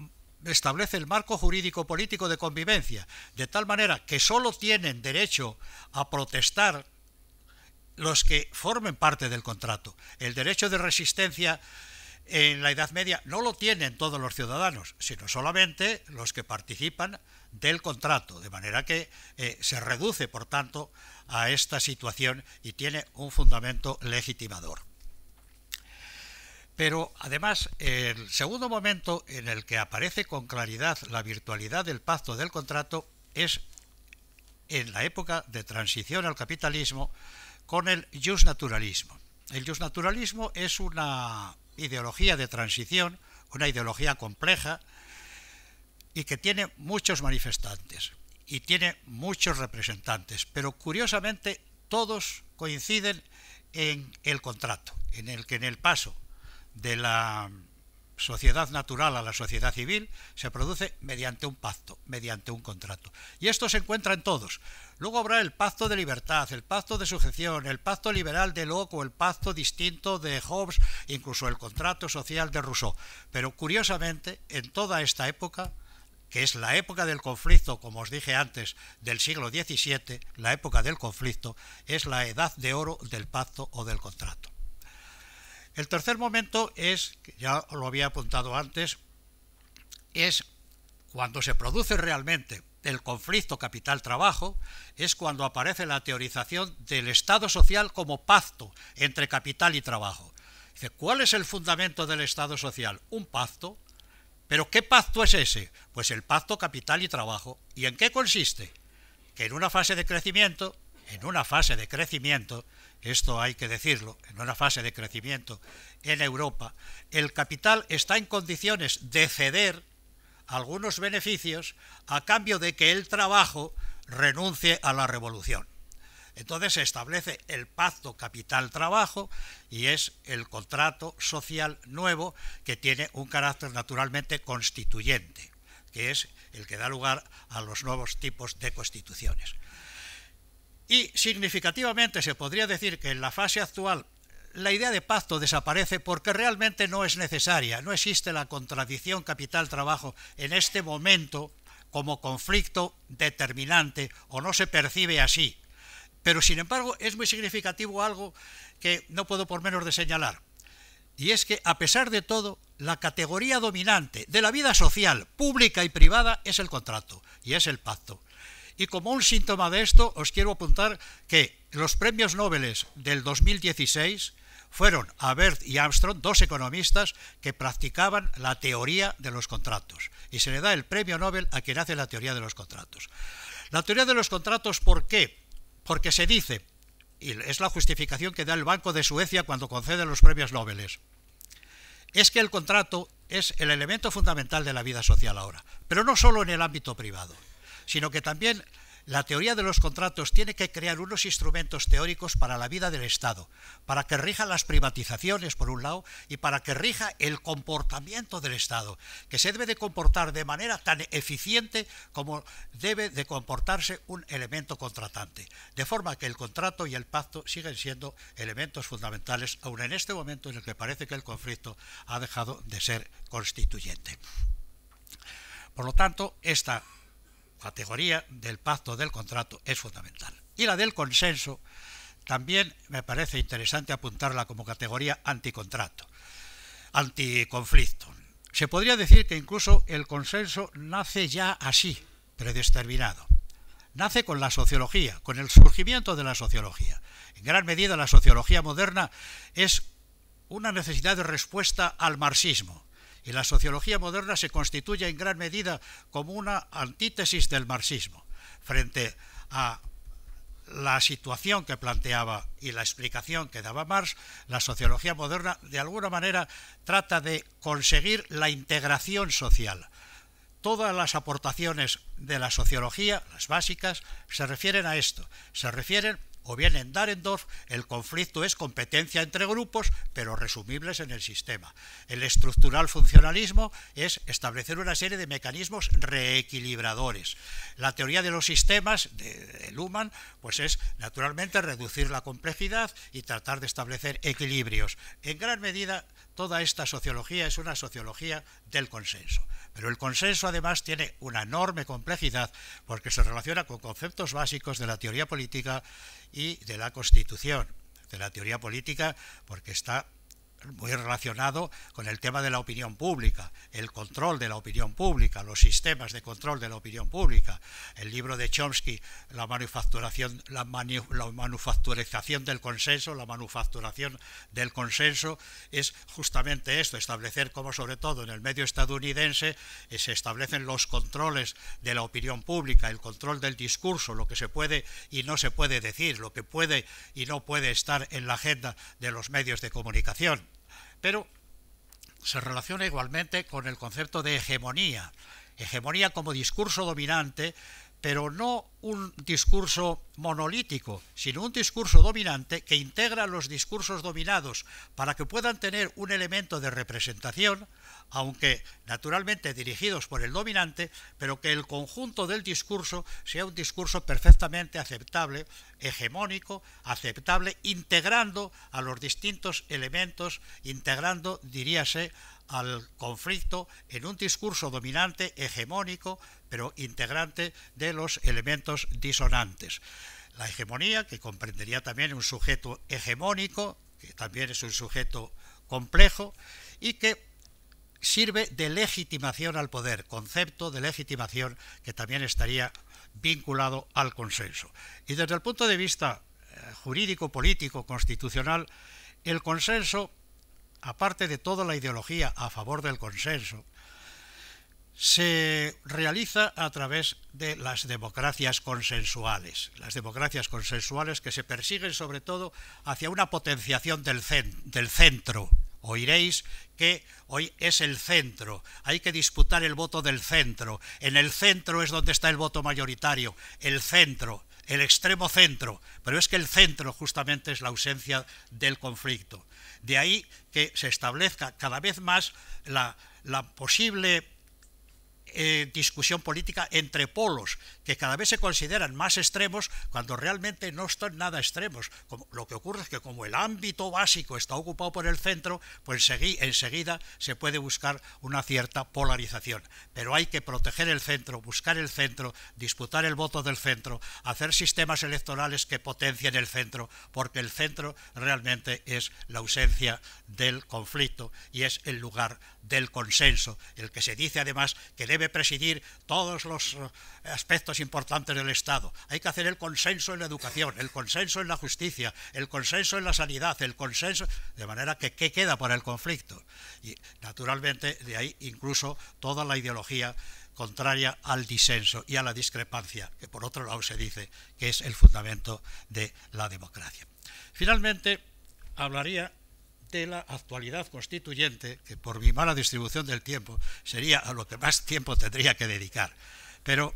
establece el marco jurídico político de convivencia, de tal manera que solo tienen derecho a protestar los que formen parte del contrato. El derecho de resistencia en la Edad Media no lo tienen todos los ciudadanos, sino solamente los que participan del contrato, de manera que eh, se reduce, por tanto, a esta situación y tiene un fundamento legitimador. Pero además, el segundo momento en el que aparece con claridad la virtualidad del pacto del contrato es en la época de transición al capitalismo, con el naturalismo El naturalismo es una ideología de transición, una ideología compleja y que tiene muchos manifestantes y tiene muchos representantes, pero curiosamente todos coinciden en el contrato, en el que en el paso de la sociedad natural a la sociedad civil se produce mediante un pacto, mediante un contrato. Y esto se encuentra en todos. Luego habrá el pacto de libertad, el pacto de sujeción, el pacto liberal de Locke o el pacto distinto de Hobbes, incluso el contrato social de Rousseau. Pero curiosamente, en toda esta época, que es la época del conflicto, como os dije antes, del siglo XVII, la época del conflicto, es la edad de oro del pacto o del contrato. El tercer momento es, ya lo había apuntado antes, es cuando se produce realmente el conflicto capital-trabajo, es cuando aparece la teorización del Estado social como pacto entre capital y trabajo. Dice, ¿cuál es el fundamento del Estado social? Un pacto. ¿Pero qué pacto es ese? Pues el pacto capital y trabajo. ¿Y en qué consiste? Que en una fase de crecimiento, en una fase de crecimiento, esto hay que decirlo, en una fase de crecimiento en Europa, el capital está en condiciones de ceder algunos beneficios a cambio de que el trabajo renuncie a la revolución. Entonces se establece el pacto capital-trabajo y es el contrato social nuevo que tiene un carácter naturalmente constituyente, que es el que da lugar a los nuevos tipos de constituciones. Y significativamente se podría decir que en la fase actual la idea de pacto desaparece porque realmente no es necesaria, no existe la contradicción capital-trabajo en este momento como conflicto determinante o no se percibe así. Pero sin embargo es muy significativo algo que no puedo por menos de señalar. Y es que a pesar de todo, la categoría dominante de la vida social, pública y privada, es el contrato y es el pacto. Y como un síntoma de esto, os quiero apuntar que los premios Nobel del 2016 fueron a Bert y Armstrong, dos economistas que practicaban la teoría de los contratos. Y se le da el premio Nobel a quien hace la teoría de los contratos. La teoría de los contratos, ¿por qué? Porque se dice, y es la justificación que da el Banco de Suecia cuando concede los premios Nobel, es que el contrato es el elemento fundamental de la vida social ahora, pero no solo en el ámbito privado sino que también la teoría de los contratos tiene que crear unos instrumentos teóricos para la vida del Estado, para que rija las privatizaciones, por un lado, y para que rija el comportamiento del Estado, que se debe de comportar de manera tan eficiente como debe de comportarse un elemento contratante. De forma que el contrato y el pacto siguen siendo elementos fundamentales, aun en este momento en el que parece que el conflicto ha dejado de ser constituyente. Por lo tanto, esta categoría del pacto del contrato es fundamental. Y la del consenso también me parece interesante apuntarla como categoría anticontrato, anticonflicto. Se podría decir que incluso el consenso nace ya así, predeterminado. Nace con la sociología, con el surgimiento de la sociología. En gran medida la sociología moderna es una necesidad de respuesta al marxismo, y la sociología moderna se constituye en gran medida como una antítesis del marxismo frente a la situación que planteaba y la explicación que daba Marx, la sociología moderna de alguna manera trata de conseguir la integración social. Todas las aportaciones de la sociología, las básicas, se refieren a esto, se refieren o bien en Darendorf el conflicto es competencia entre grupos, pero resumibles en el sistema. El estructural funcionalismo es establecer una serie de mecanismos reequilibradores. La teoría de los sistemas de, Luhmann pues es naturalmente reducir la complejidad y tratar de establecer equilibrios. En gran medida toda esta sociología es una sociología del consenso. Pero el consenso además tiene una enorme complejidad porque se relaciona con conceptos básicos de la teoría política y de la Constitución de la teoría política porque está muy relacionado con el tema de la opinión pública, el control de la opinión pública, los sistemas de control de la opinión pública. El libro de Chomsky, la manufacturación, la, manufacturización del consenso, la manufacturación del consenso, es justamente esto, establecer cómo sobre todo en el medio estadounidense eh, se establecen los controles de la opinión pública, el control del discurso, lo que se puede y no se puede decir, lo que puede y no puede estar en la agenda de los medios de comunicación pero se relaciona igualmente con el concepto de hegemonía, hegemonía como discurso dominante, pero no un discurso monolítico, sino un discurso dominante que integra los discursos dominados para que puedan tener un elemento de representación, aunque naturalmente dirigidos por el dominante, pero que el conjunto del discurso sea un discurso perfectamente aceptable, hegemónico, aceptable, integrando a los distintos elementos, integrando, diríase, al conflicto en un discurso dominante, hegemónico, pero integrante de los elementos disonantes. La hegemonía, que comprendería también un sujeto hegemónico, que también es un sujeto complejo, y que sirve de legitimación al poder, concepto de legitimación que también estaría vinculado al consenso. Y desde el punto de vista eh, jurídico, político, constitucional, el consenso, aparte de toda la ideología a favor del consenso, se realiza a través de las democracias consensuales, las democracias consensuales que se persiguen sobre todo hacia una potenciación del, centro, oiréis que hoy es el centro, hay que disputar el voto del centro, en el centro es donde está el voto mayoritario, el centro, el extremo centro, pero es que el centro justamente es la ausencia del conflicto. De ahí que se establezca cada vez más la, posible eh, discusión política entre polos, que cada vez se consideran más extremos cuando realmente no están nada extremos. lo que ocurre es que como el ámbito básico está ocupado por el centro, pues enseguida se puede buscar una cierta polarización. Pero hay que proteger el centro, buscar el centro, disputar el voto del centro, hacer sistemas electorales que potencien el centro, porque el centro realmente es la ausencia del conflicto y es el lugar del consenso, el que se dice además que debe presidir todos los eh, aspectos importante importantes del Estado. Hay que hacer el consenso en la educación, el consenso en la justicia, el consenso en la sanidad, el consenso... De manera que, ¿qué queda para el conflicto? Y, naturalmente, de ahí incluso toda la ideología contraria al disenso y a la discrepancia, que por otro lado se dice que es el fundamento de la democracia. Finalmente, hablaría de la actualidad constituyente, que por mi mala distribución del tiempo sería a lo que más tiempo tendría que dedicar. Pero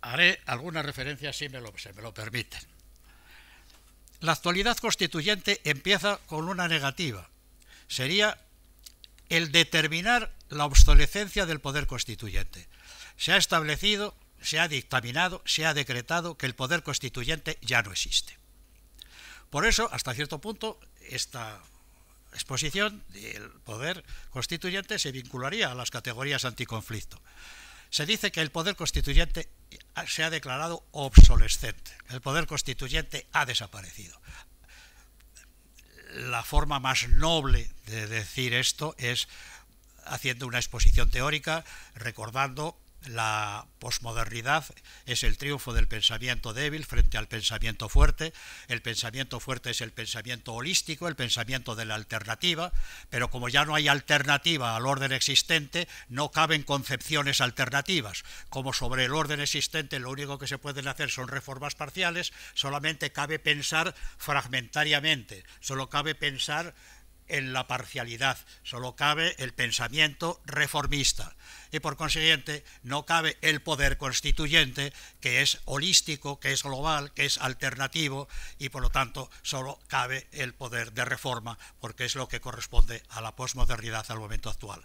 haré algunas referencias si me lo, me lo permiten. La actualidad constituyente empieza con una negativa. Sería el determinar la obsolescencia del poder constituyente. Se ha establecido, se ha dictaminado, se ha decretado que el poder constituyente ya no existe. Por eso, hasta cierto punto, esta exposición del poder constituyente se vincularía a las categorías anticonflicto se dice que el poder constituyente se ha declarado obsolescente, el poder constituyente ha desaparecido. La forma más noble de decir esto es haciendo una exposición teórica, recordando la posmodernidad es el triunfo del pensamiento débil frente al pensamiento fuerte, el pensamiento fuerte es el pensamiento holístico, el pensamiento de la alternativa, pero como ya no hay alternativa al orden existente, no caben concepciones alternativas. Como sobre el orden existente lo único que se pueden hacer son reformas parciales, solamente cabe pensar fragmentariamente, solo cabe pensar en la parcialidad, solo cabe el pensamiento reformista y por consiguiente no cabe el poder constituyente que es holístico, que es global, que es alternativo y por lo tanto solo cabe el poder de reforma porque es lo que corresponde a la posmodernidad al momento actual.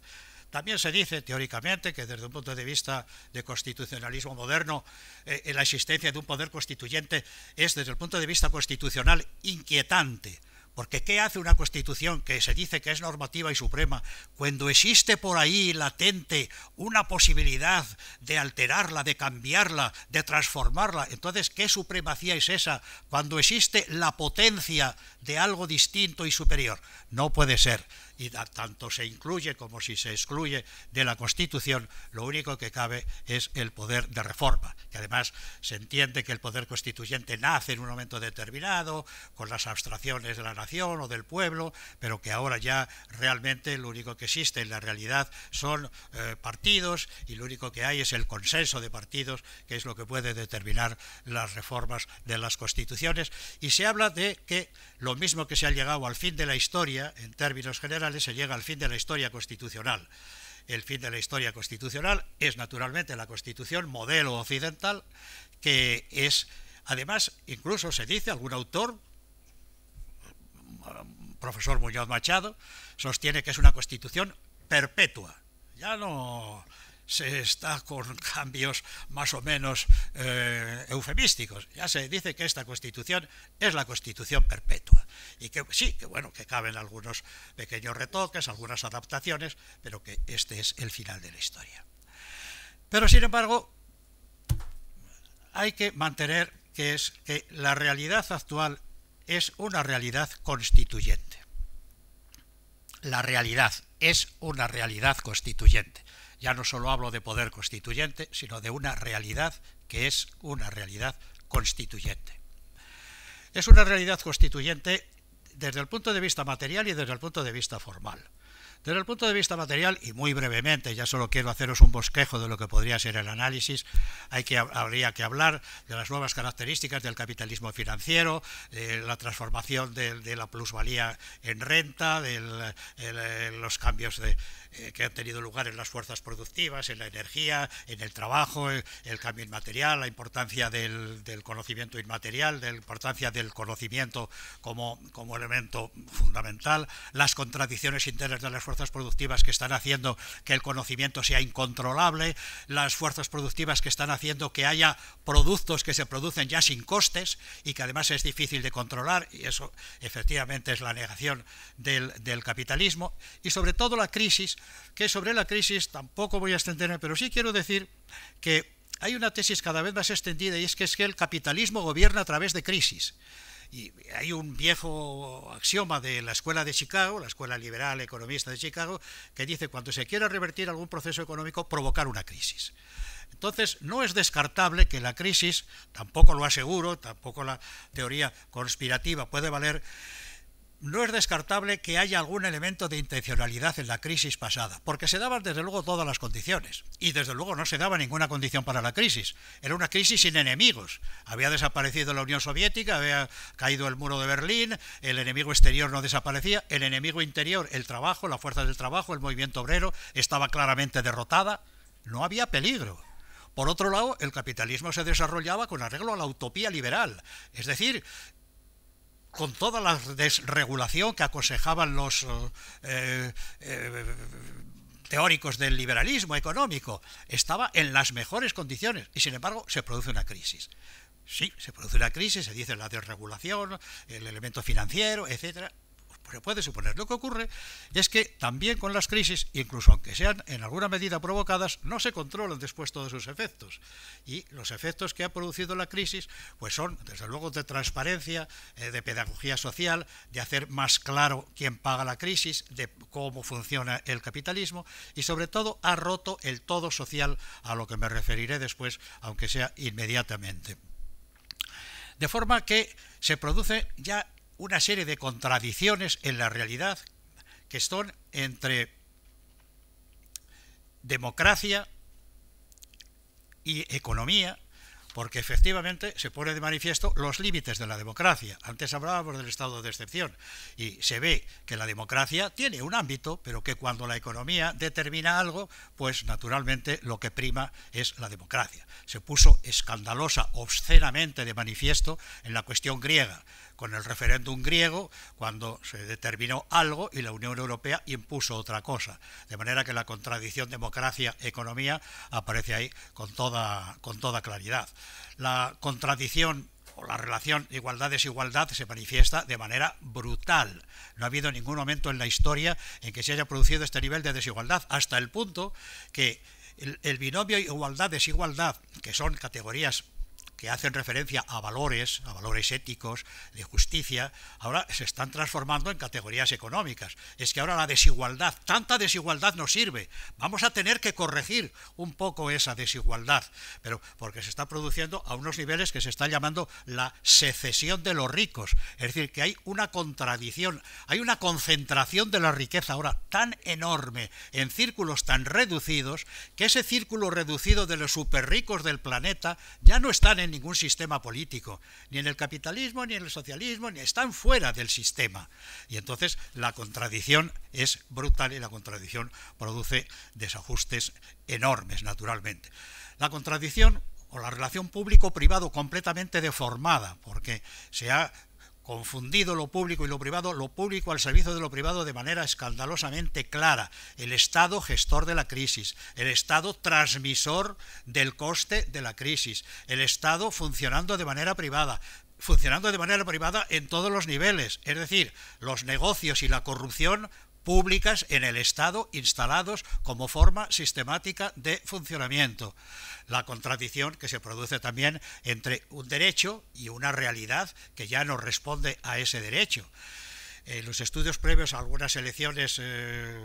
También se dice teóricamente que desde un punto de vista de constitucionalismo moderno, eh, la existencia de un poder constituyente es desde el punto de vista constitucional inquietante, porque ¿qué hace una constitución que se dice que es normativa y suprema cuando existe por ahí latente una posibilidad de alterarla, de cambiarla, de transformarla? Entonces, ¿qué supremacía es esa cuando existe la potencia de algo distinto y superior? No puede ser y tanto se incluye como si se excluye de la Constitución, lo único que cabe es el poder de reforma, que además se entiende que el poder constituyente nace en un momento determinado, con las abstracciones de la nación o del pueblo, pero que ahora ya realmente lo único que existe en la realidad son eh, partidos y lo único que hay es el consenso de partidos, que es lo que puede determinar las reformas de las constituciones. Y se habla de que lo mismo que se ha llegado al fin de la historia, en términos generales, se llega al fin de la historia constitucional. El fin de la historia constitucional es naturalmente la constitución modelo occidental, que es, además, incluso se dice, algún autor, profesor Muñoz Machado, sostiene que es una constitución perpetua. Ya no se está con cambios más o menos eh, eufemísticos. Ya se dice que esta constitución es la constitución perpetua. Y que sí, que bueno, que caben algunos pequeños retoques, algunas adaptaciones, pero que este es el final de la historia. Pero sin embargo, hay que mantener que es que la realidad actual es una realidad constituyente. La realidad es una realidad constituyente ya no solo hablo de poder constituyente, sino de una realidad que es una realidad constituyente. Es una realidad constituyente desde el punto de vista material y desde el punto de vista formal. Desde el punto de vista material, y muy brevemente, ya solo quiero haceros un bosquejo de lo que podría ser el análisis, hay que, habría que hablar de las nuevas características del capitalismo financiero, de la transformación de, la plusvalía en renta, de eh, los cambios de, eh, que han tenido lugar en las fuerzas productivas, en la energía, en el trabajo, eh, el, cambio inmaterial, la importancia del, conocimiento inmaterial, de la importancia del conocimiento como, como elemento fundamental, las contradicciones internas de las fuerzas fuerzas productivas que están haciendo que el conocimiento sea incontrolable, las fuerzas productivas que están haciendo que haya productos que se producen ya sin costes y que además es difícil de controlar, y eso efectivamente es la negación del, del capitalismo, y sobre todo la crisis, que sobre la crisis tampoco voy a extenderme, pero sí quiero decir que hay una tesis cada vez más extendida y es que es que el capitalismo gobierna a través de crisis. Y hay un viejo axioma de la Escuela de Chicago, la Escuela Liberal Economista de Chicago, que dice, cuando se quiera revertir algún proceso económico, provocar una crisis. Entonces, no es descartable que la crisis, tampoco lo aseguro, tampoco la teoría conspirativa puede valer, no es descartable que haya algún elemento de intencionalidad en la crisis pasada, porque se daban desde luego todas las condiciones, y desde luego no se daba ninguna condición para la crisis. Era una crisis sin enemigos. Había desaparecido la Unión Soviética, había caído el muro de Berlín, el enemigo exterior no desaparecía, el enemigo interior, el trabajo, la fuerza del trabajo, el movimiento obrero, estaba claramente derrotada. No había peligro. Por otro lado, el capitalismo se desarrollaba con arreglo a la utopía liberal, es decir, con toda la desregulación que aconsejaban los eh, eh, teóricos del liberalismo económico, estaba en las mejores condiciones y sin embargo se produce una crisis. Sí, se produce una crisis, se dice la desregulación, el elemento financiero, etcétera, puede suponer. Lo que ocurre es que también con las crisis, incluso aunque sean en alguna medida provocadas, no se controlan después todos sus efectos. Y los efectos que ha producido la crisis pues son, desde luego, de transparencia, eh, de pedagogía social, de hacer más claro quién paga la crisis, de cómo funciona el capitalismo y, sobre todo, ha roto el todo social, a lo que me referiré después, aunque sea inmediatamente. De forma que se produce ya una serie de contradicciones en la realidad que están entre democracia y economía, porque efectivamente se pone de manifiesto los límites de la democracia. Antes hablábamos del estado de excepción y se ve que la democracia tiene un ámbito, pero que cuando la economía determina algo, pues naturalmente lo que prima es la democracia. Se puso escandalosa, obscenamente de manifiesto en la cuestión griega con el referéndum griego, cuando se determinó algo y la Unión Europea impuso otra cosa. De manera que la contradicción democracia-economía aparece ahí con toda, con toda claridad. La contradicción o la relación igualdad-desigualdad se manifiesta de manera brutal. No ha habido ningún momento en la historia en que se haya producido este nivel de desigualdad, hasta el punto que el, el binomio igualdad-desigualdad, que son categorías que hacen referencia a valores, a valores éticos, de justicia, ahora se están transformando en categorías económicas. Es que ahora la desigualdad, tanta desigualdad no sirve. Vamos a tener que corregir un poco esa desigualdad, pero porque se está produciendo a unos niveles que se está llamando la secesión de los ricos. Es decir, que hay una contradicción, hay una concentración de la riqueza ahora tan enorme en círculos tan reducidos que ese círculo reducido de los superricos del planeta ya no están en en ningún sistema político, ni en el capitalismo, ni en el socialismo, ni están fuera del sistema. Y entonces la contradicción es brutal y la contradicción produce desajustes enormes, naturalmente. La contradicción o la relación público-privado completamente deformada, porque se ha confundido lo público y lo privado, lo público al servicio de lo privado de manera escandalosamente clara. El Estado gestor de la crisis, el Estado transmisor del coste de la crisis, el Estado funcionando de manera privada, funcionando de manera privada en todos los niveles, es decir, los negocios y la corrupción públicas en el Estado instalados como forma sistemática de funcionamiento. La contradicción que se produce también entre un derecho y una realidad que ya no responde a ese derecho. En los estudios previos a algunas elecciones eh,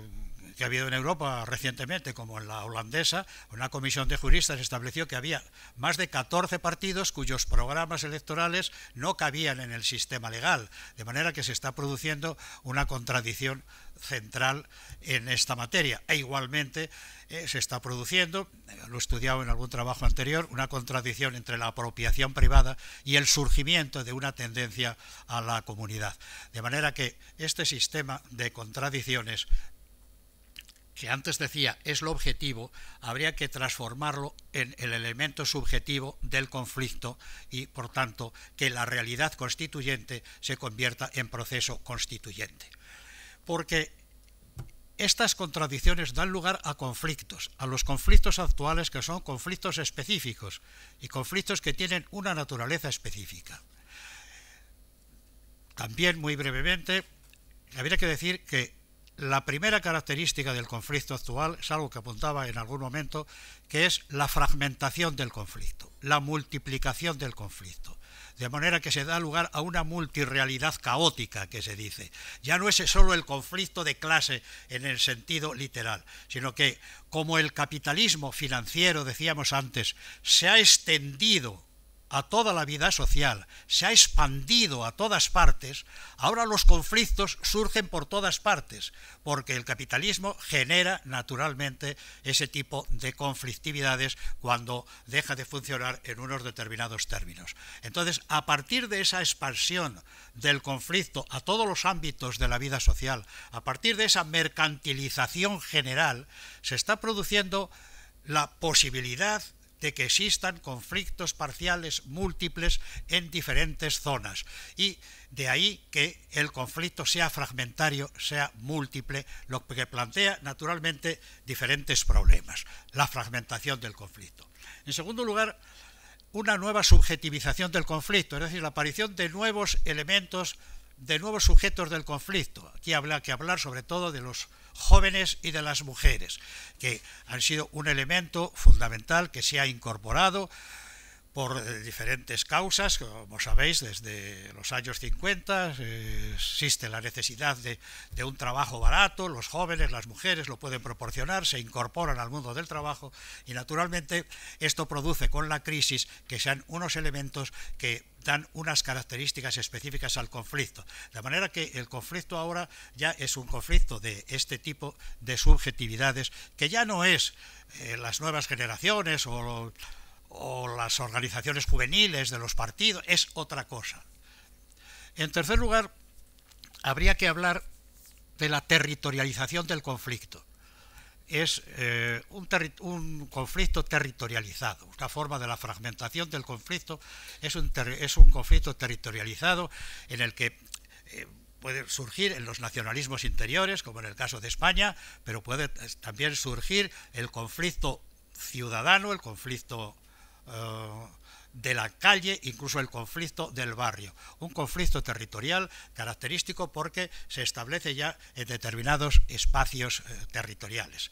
que ha habido en Europa recientemente, como en la holandesa, una comisión de juristas estableció que había más de 14 partidos cuyos programas electorales no cabían en el sistema legal, de manera que se está produciendo una contradicción central en esta materia. E igualmente eh, se está produciendo, eh, lo he estudiado en algún trabajo anterior, una contradicción entre la apropiación privada y el surgimiento de una tendencia a la comunidad. De manera que este sistema de contradicciones que antes decía es lo objetivo, habría que transformarlo en el elemento subjetivo del conflicto y, por tanto, que la realidad constituyente se convierta en proceso constituyente porque estas contradicciones dan lugar a conflictos, a los conflictos actuales que son conflictos específicos y conflictos que tienen una naturaleza específica. También, muy brevemente, habría que decir que la primera característica del conflicto actual es algo que apuntaba en algún momento, que es la fragmentación del conflicto, la multiplicación del conflicto. De manera que se da lugar a una multirrealidad caótica, que se dice. Ya no es solo el conflicto de clase en el sentido literal, sino que como el capitalismo financiero, decíamos antes, se ha extendido a toda la vida social, se ha expandido a todas partes, ahora los conflictos surgen por todas partes, porque el capitalismo genera naturalmente ese tipo de conflictividades cuando deja de funcionar en unos determinados términos. Entonces, a partir de esa expansión del conflicto a todos los ámbitos de la vida social, a partir de esa mercantilización general, se está produciendo la posibilidad de que existan conflictos parciales múltiples en diferentes zonas. Y de ahí que el conflicto sea fragmentario, sea múltiple, lo que plantea naturalmente diferentes problemas, la fragmentación del conflicto. En segundo lugar, una nueva subjetivización del conflicto, es decir, la aparición de nuevos elementos de nuevos sujetos del conflicto. Aquí habla que hablar sobre todo de los jóvenes y de las mujeres, que han sido un elemento fundamental que se ha incorporado por eh, diferentes causas, como sabéis, desde los años 50 eh, existe la necesidad de, un trabajo barato, los jóvenes, las mujeres lo pueden proporcionar, se incorporan al mundo del trabajo y naturalmente esto produce con la crisis que sean unos elementos que dan unas características específicas al conflicto. De manera que el conflicto ahora ya es un conflicto de este tipo de subjetividades que ya no es eh, las nuevas generaciones o o las organizaciones juveniles de los partidos, es otra cosa. En tercer lugar, habría que hablar de la territorialización del conflicto. Es eh, un, conflicto territorializado, una forma de la fragmentación del conflicto, es un, conflicto territorializado en el que eh, puede surgir en los nacionalismos interiores, como en el caso de España, pero puede eh, también surgir el conflicto ciudadano, el conflicto eh, de la calle, incluso el conflicto del barrio. Un conflicto territorial característico porque se establece ya en determinados espacios eh, territoriales.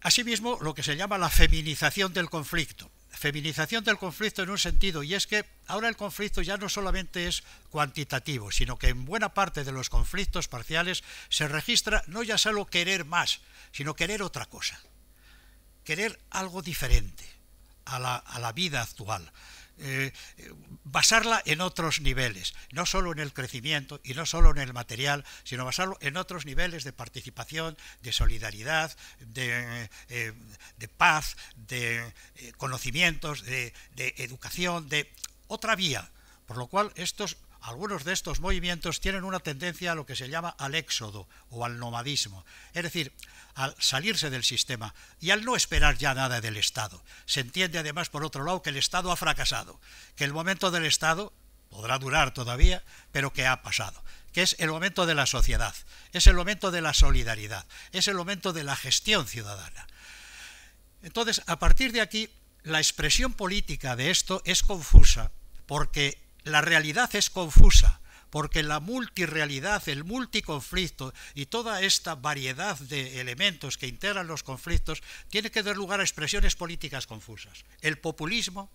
Asimismo, lo que se llama la feminización del conflicto. Feminización del conflicto en un sentido, y es que ahora el conflicto ya no solamente es cuantitativo, sino que en buena parte de los conflictos parciales se registra no ya solo querer más, sino querer otra cosa, querer algo diferente a la, vida actual. Eh, basarla en otros niveles, no solo en el crecimiento y no solo en el material, sino basarlo en otros niveles de participación, de solidaridad, de, eh, paz, de eh, conocimientos, de, de educación, de otra vía. Por lo cual, estos algunos de estos movimientos tienen una tendencia a lo que se llama al éxodo o al nomadismo, es decir, al salirse del sistema y al no esperar ya nada del Estado. Se entiende además, por otro lado, que el Estado ha fracasado, que el momento del Estado podrá durar todavía, pero que ha pasado, que es el momento de la sociedad, es el momento de la solidaridad, es el momento de la gestión ciudadana. Entonces, a partir de aquí, la expresión política de esto es confusa, porque la realidad es confusa, porque la multirealidad, el multiconflicto y toda esta variedad de elementos que integran los conflictos tiene que dar lugar a expresiones políticas confusas. El populismo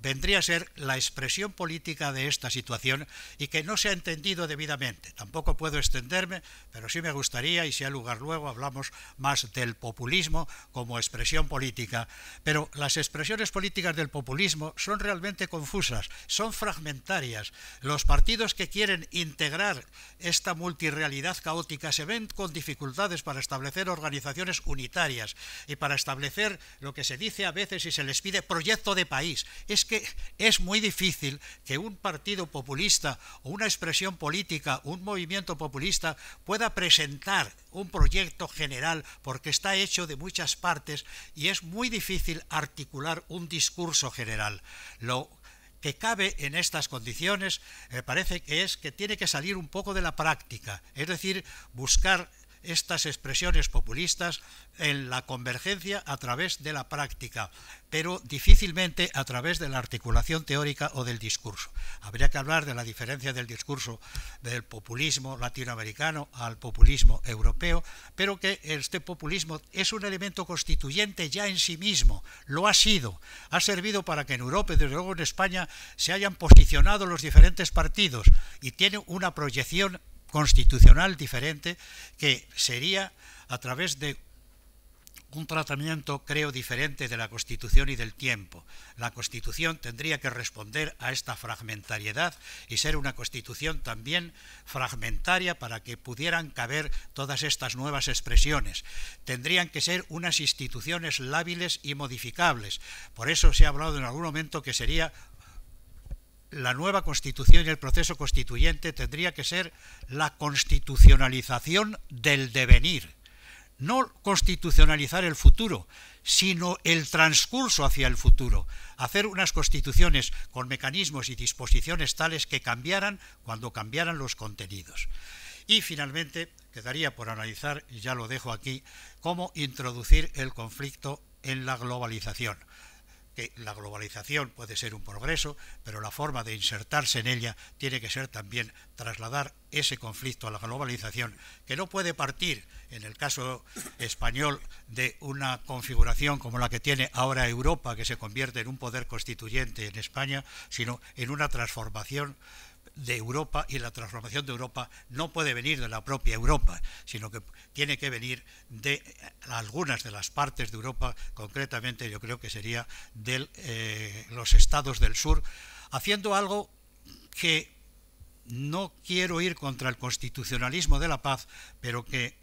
vendría a ser la expresión política de esta situación y que no se ha entendido debidamente. Tampoco puedo extenderme, pero sí me gustaría, y si hay lugar luego, hablamos más del populismo como expresión política. Pero las expresiones políticas del populismo son realmente confusas, son fragmentarias. Los partidos que quieren integrar esta multirealidad caótica se ven con dificultades para establecer organizaciones unitarias y para establecer lo que se dice a veces y se les pide proyecto de país. Es que es muy difícil que un partido populista o una expresión política, un movimiento populista, pueda presentar un proyecto general porque está hecho de muchas partes y es muy difícil articular un discurso general. Lo que cabe en estas condiciones me eh, parece que es que tiene que salir un poco de la práctica, es decir, buscar estas expresiones populistas en la convergencia a través de la práctica, pero difícilmente a través de la articulación teórica o del discurso. Habría que hablar de la diferencia del discurso del populismo latinoamericano al populismo europeo, pero que este populismo es un elemento constituyente ya en sí mismo, lo ha sido, ha servido para que en Europa y desde luego en España se hayan posicionado los diferentes partidos y tiene una proyección constitucional diferente que sería a través de un tratamiento, creo, diferente de la Constitución y del tiempo. La Constitución tendría que responder a esta fragmentariedad y ser una Constitución también fragmentaria para que pudieran caber todas estas nuevas expresiones. Tendrían que ser unas instituciones lábiles y modificables. Por eso se ha hablado en algún momento que sería la nueva constitución y el proceso constituyente tendría que ser la constitucionalización del devenir. No constitucionalizar el futuro, sino el transcurso hacia el futuro. Hacer unas constituciones con mecanismos y disposiciones tales que cambiaran cuando cambiaran los contenidos. Y finalmente, quedaría por analizar, y ya lo dejo aquí, cómo introducir el conflicto en la globalización que la globalización puede ser un progreso, pero la forma de insertarse en ella tiene que ser también trasladar ese conflicto a la globalización, que no puede partir, en el caso español, de una configuración como la que tiene ahora Europa, que se convierte en un poder constituyente en España, sino en una transformación de Europa y la transformación de Europa no puede venir de la propia Europa, sino que tiene que venir de eh, algunas de las partes de Europa, concretamente yo creo que sería de eh, los estados del sur, haciendo algo que no quiero ir contra el constitucionalismo de la paz, pero que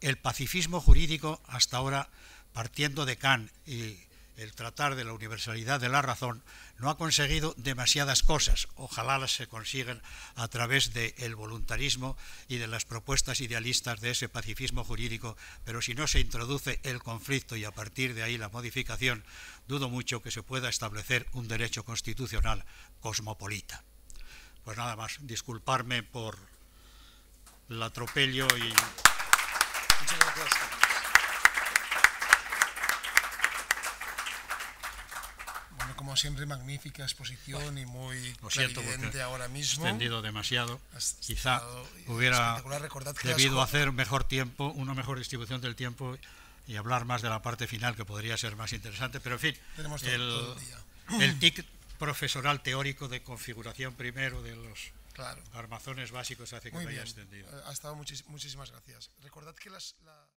el pacifismo jurídico hasta ahora, partiendo de Kant y el tratar de la universalidad de la razón, no ha conseguido demasiadas cosas. Ojalá las se consigan a través del voluntarismo y de las propuestas idealistas de ese pacifismo jurídico, pero si no se introduce el conflicto y a partir de ahí la modificación, dudo mucho que se pueda establecer un derecho constitucional cosmopolita. Pues nada más, disculparme por el atropello y... Muchas gracias. como siempre, magnífica exposición y muy lo siento ahora mismo. Extendido demasiado. Quizá hubiera debido hacer mejor tiempo, una mejor distribución del tiempo y hablar más de la parte final que podría ser más interesante. Pero en fin, el, TIC profesoral teórico de configuración primero de los claro. armazones básicos hace que Muy haya extendido. Ha estado muchísimas gracias. Recordad que las,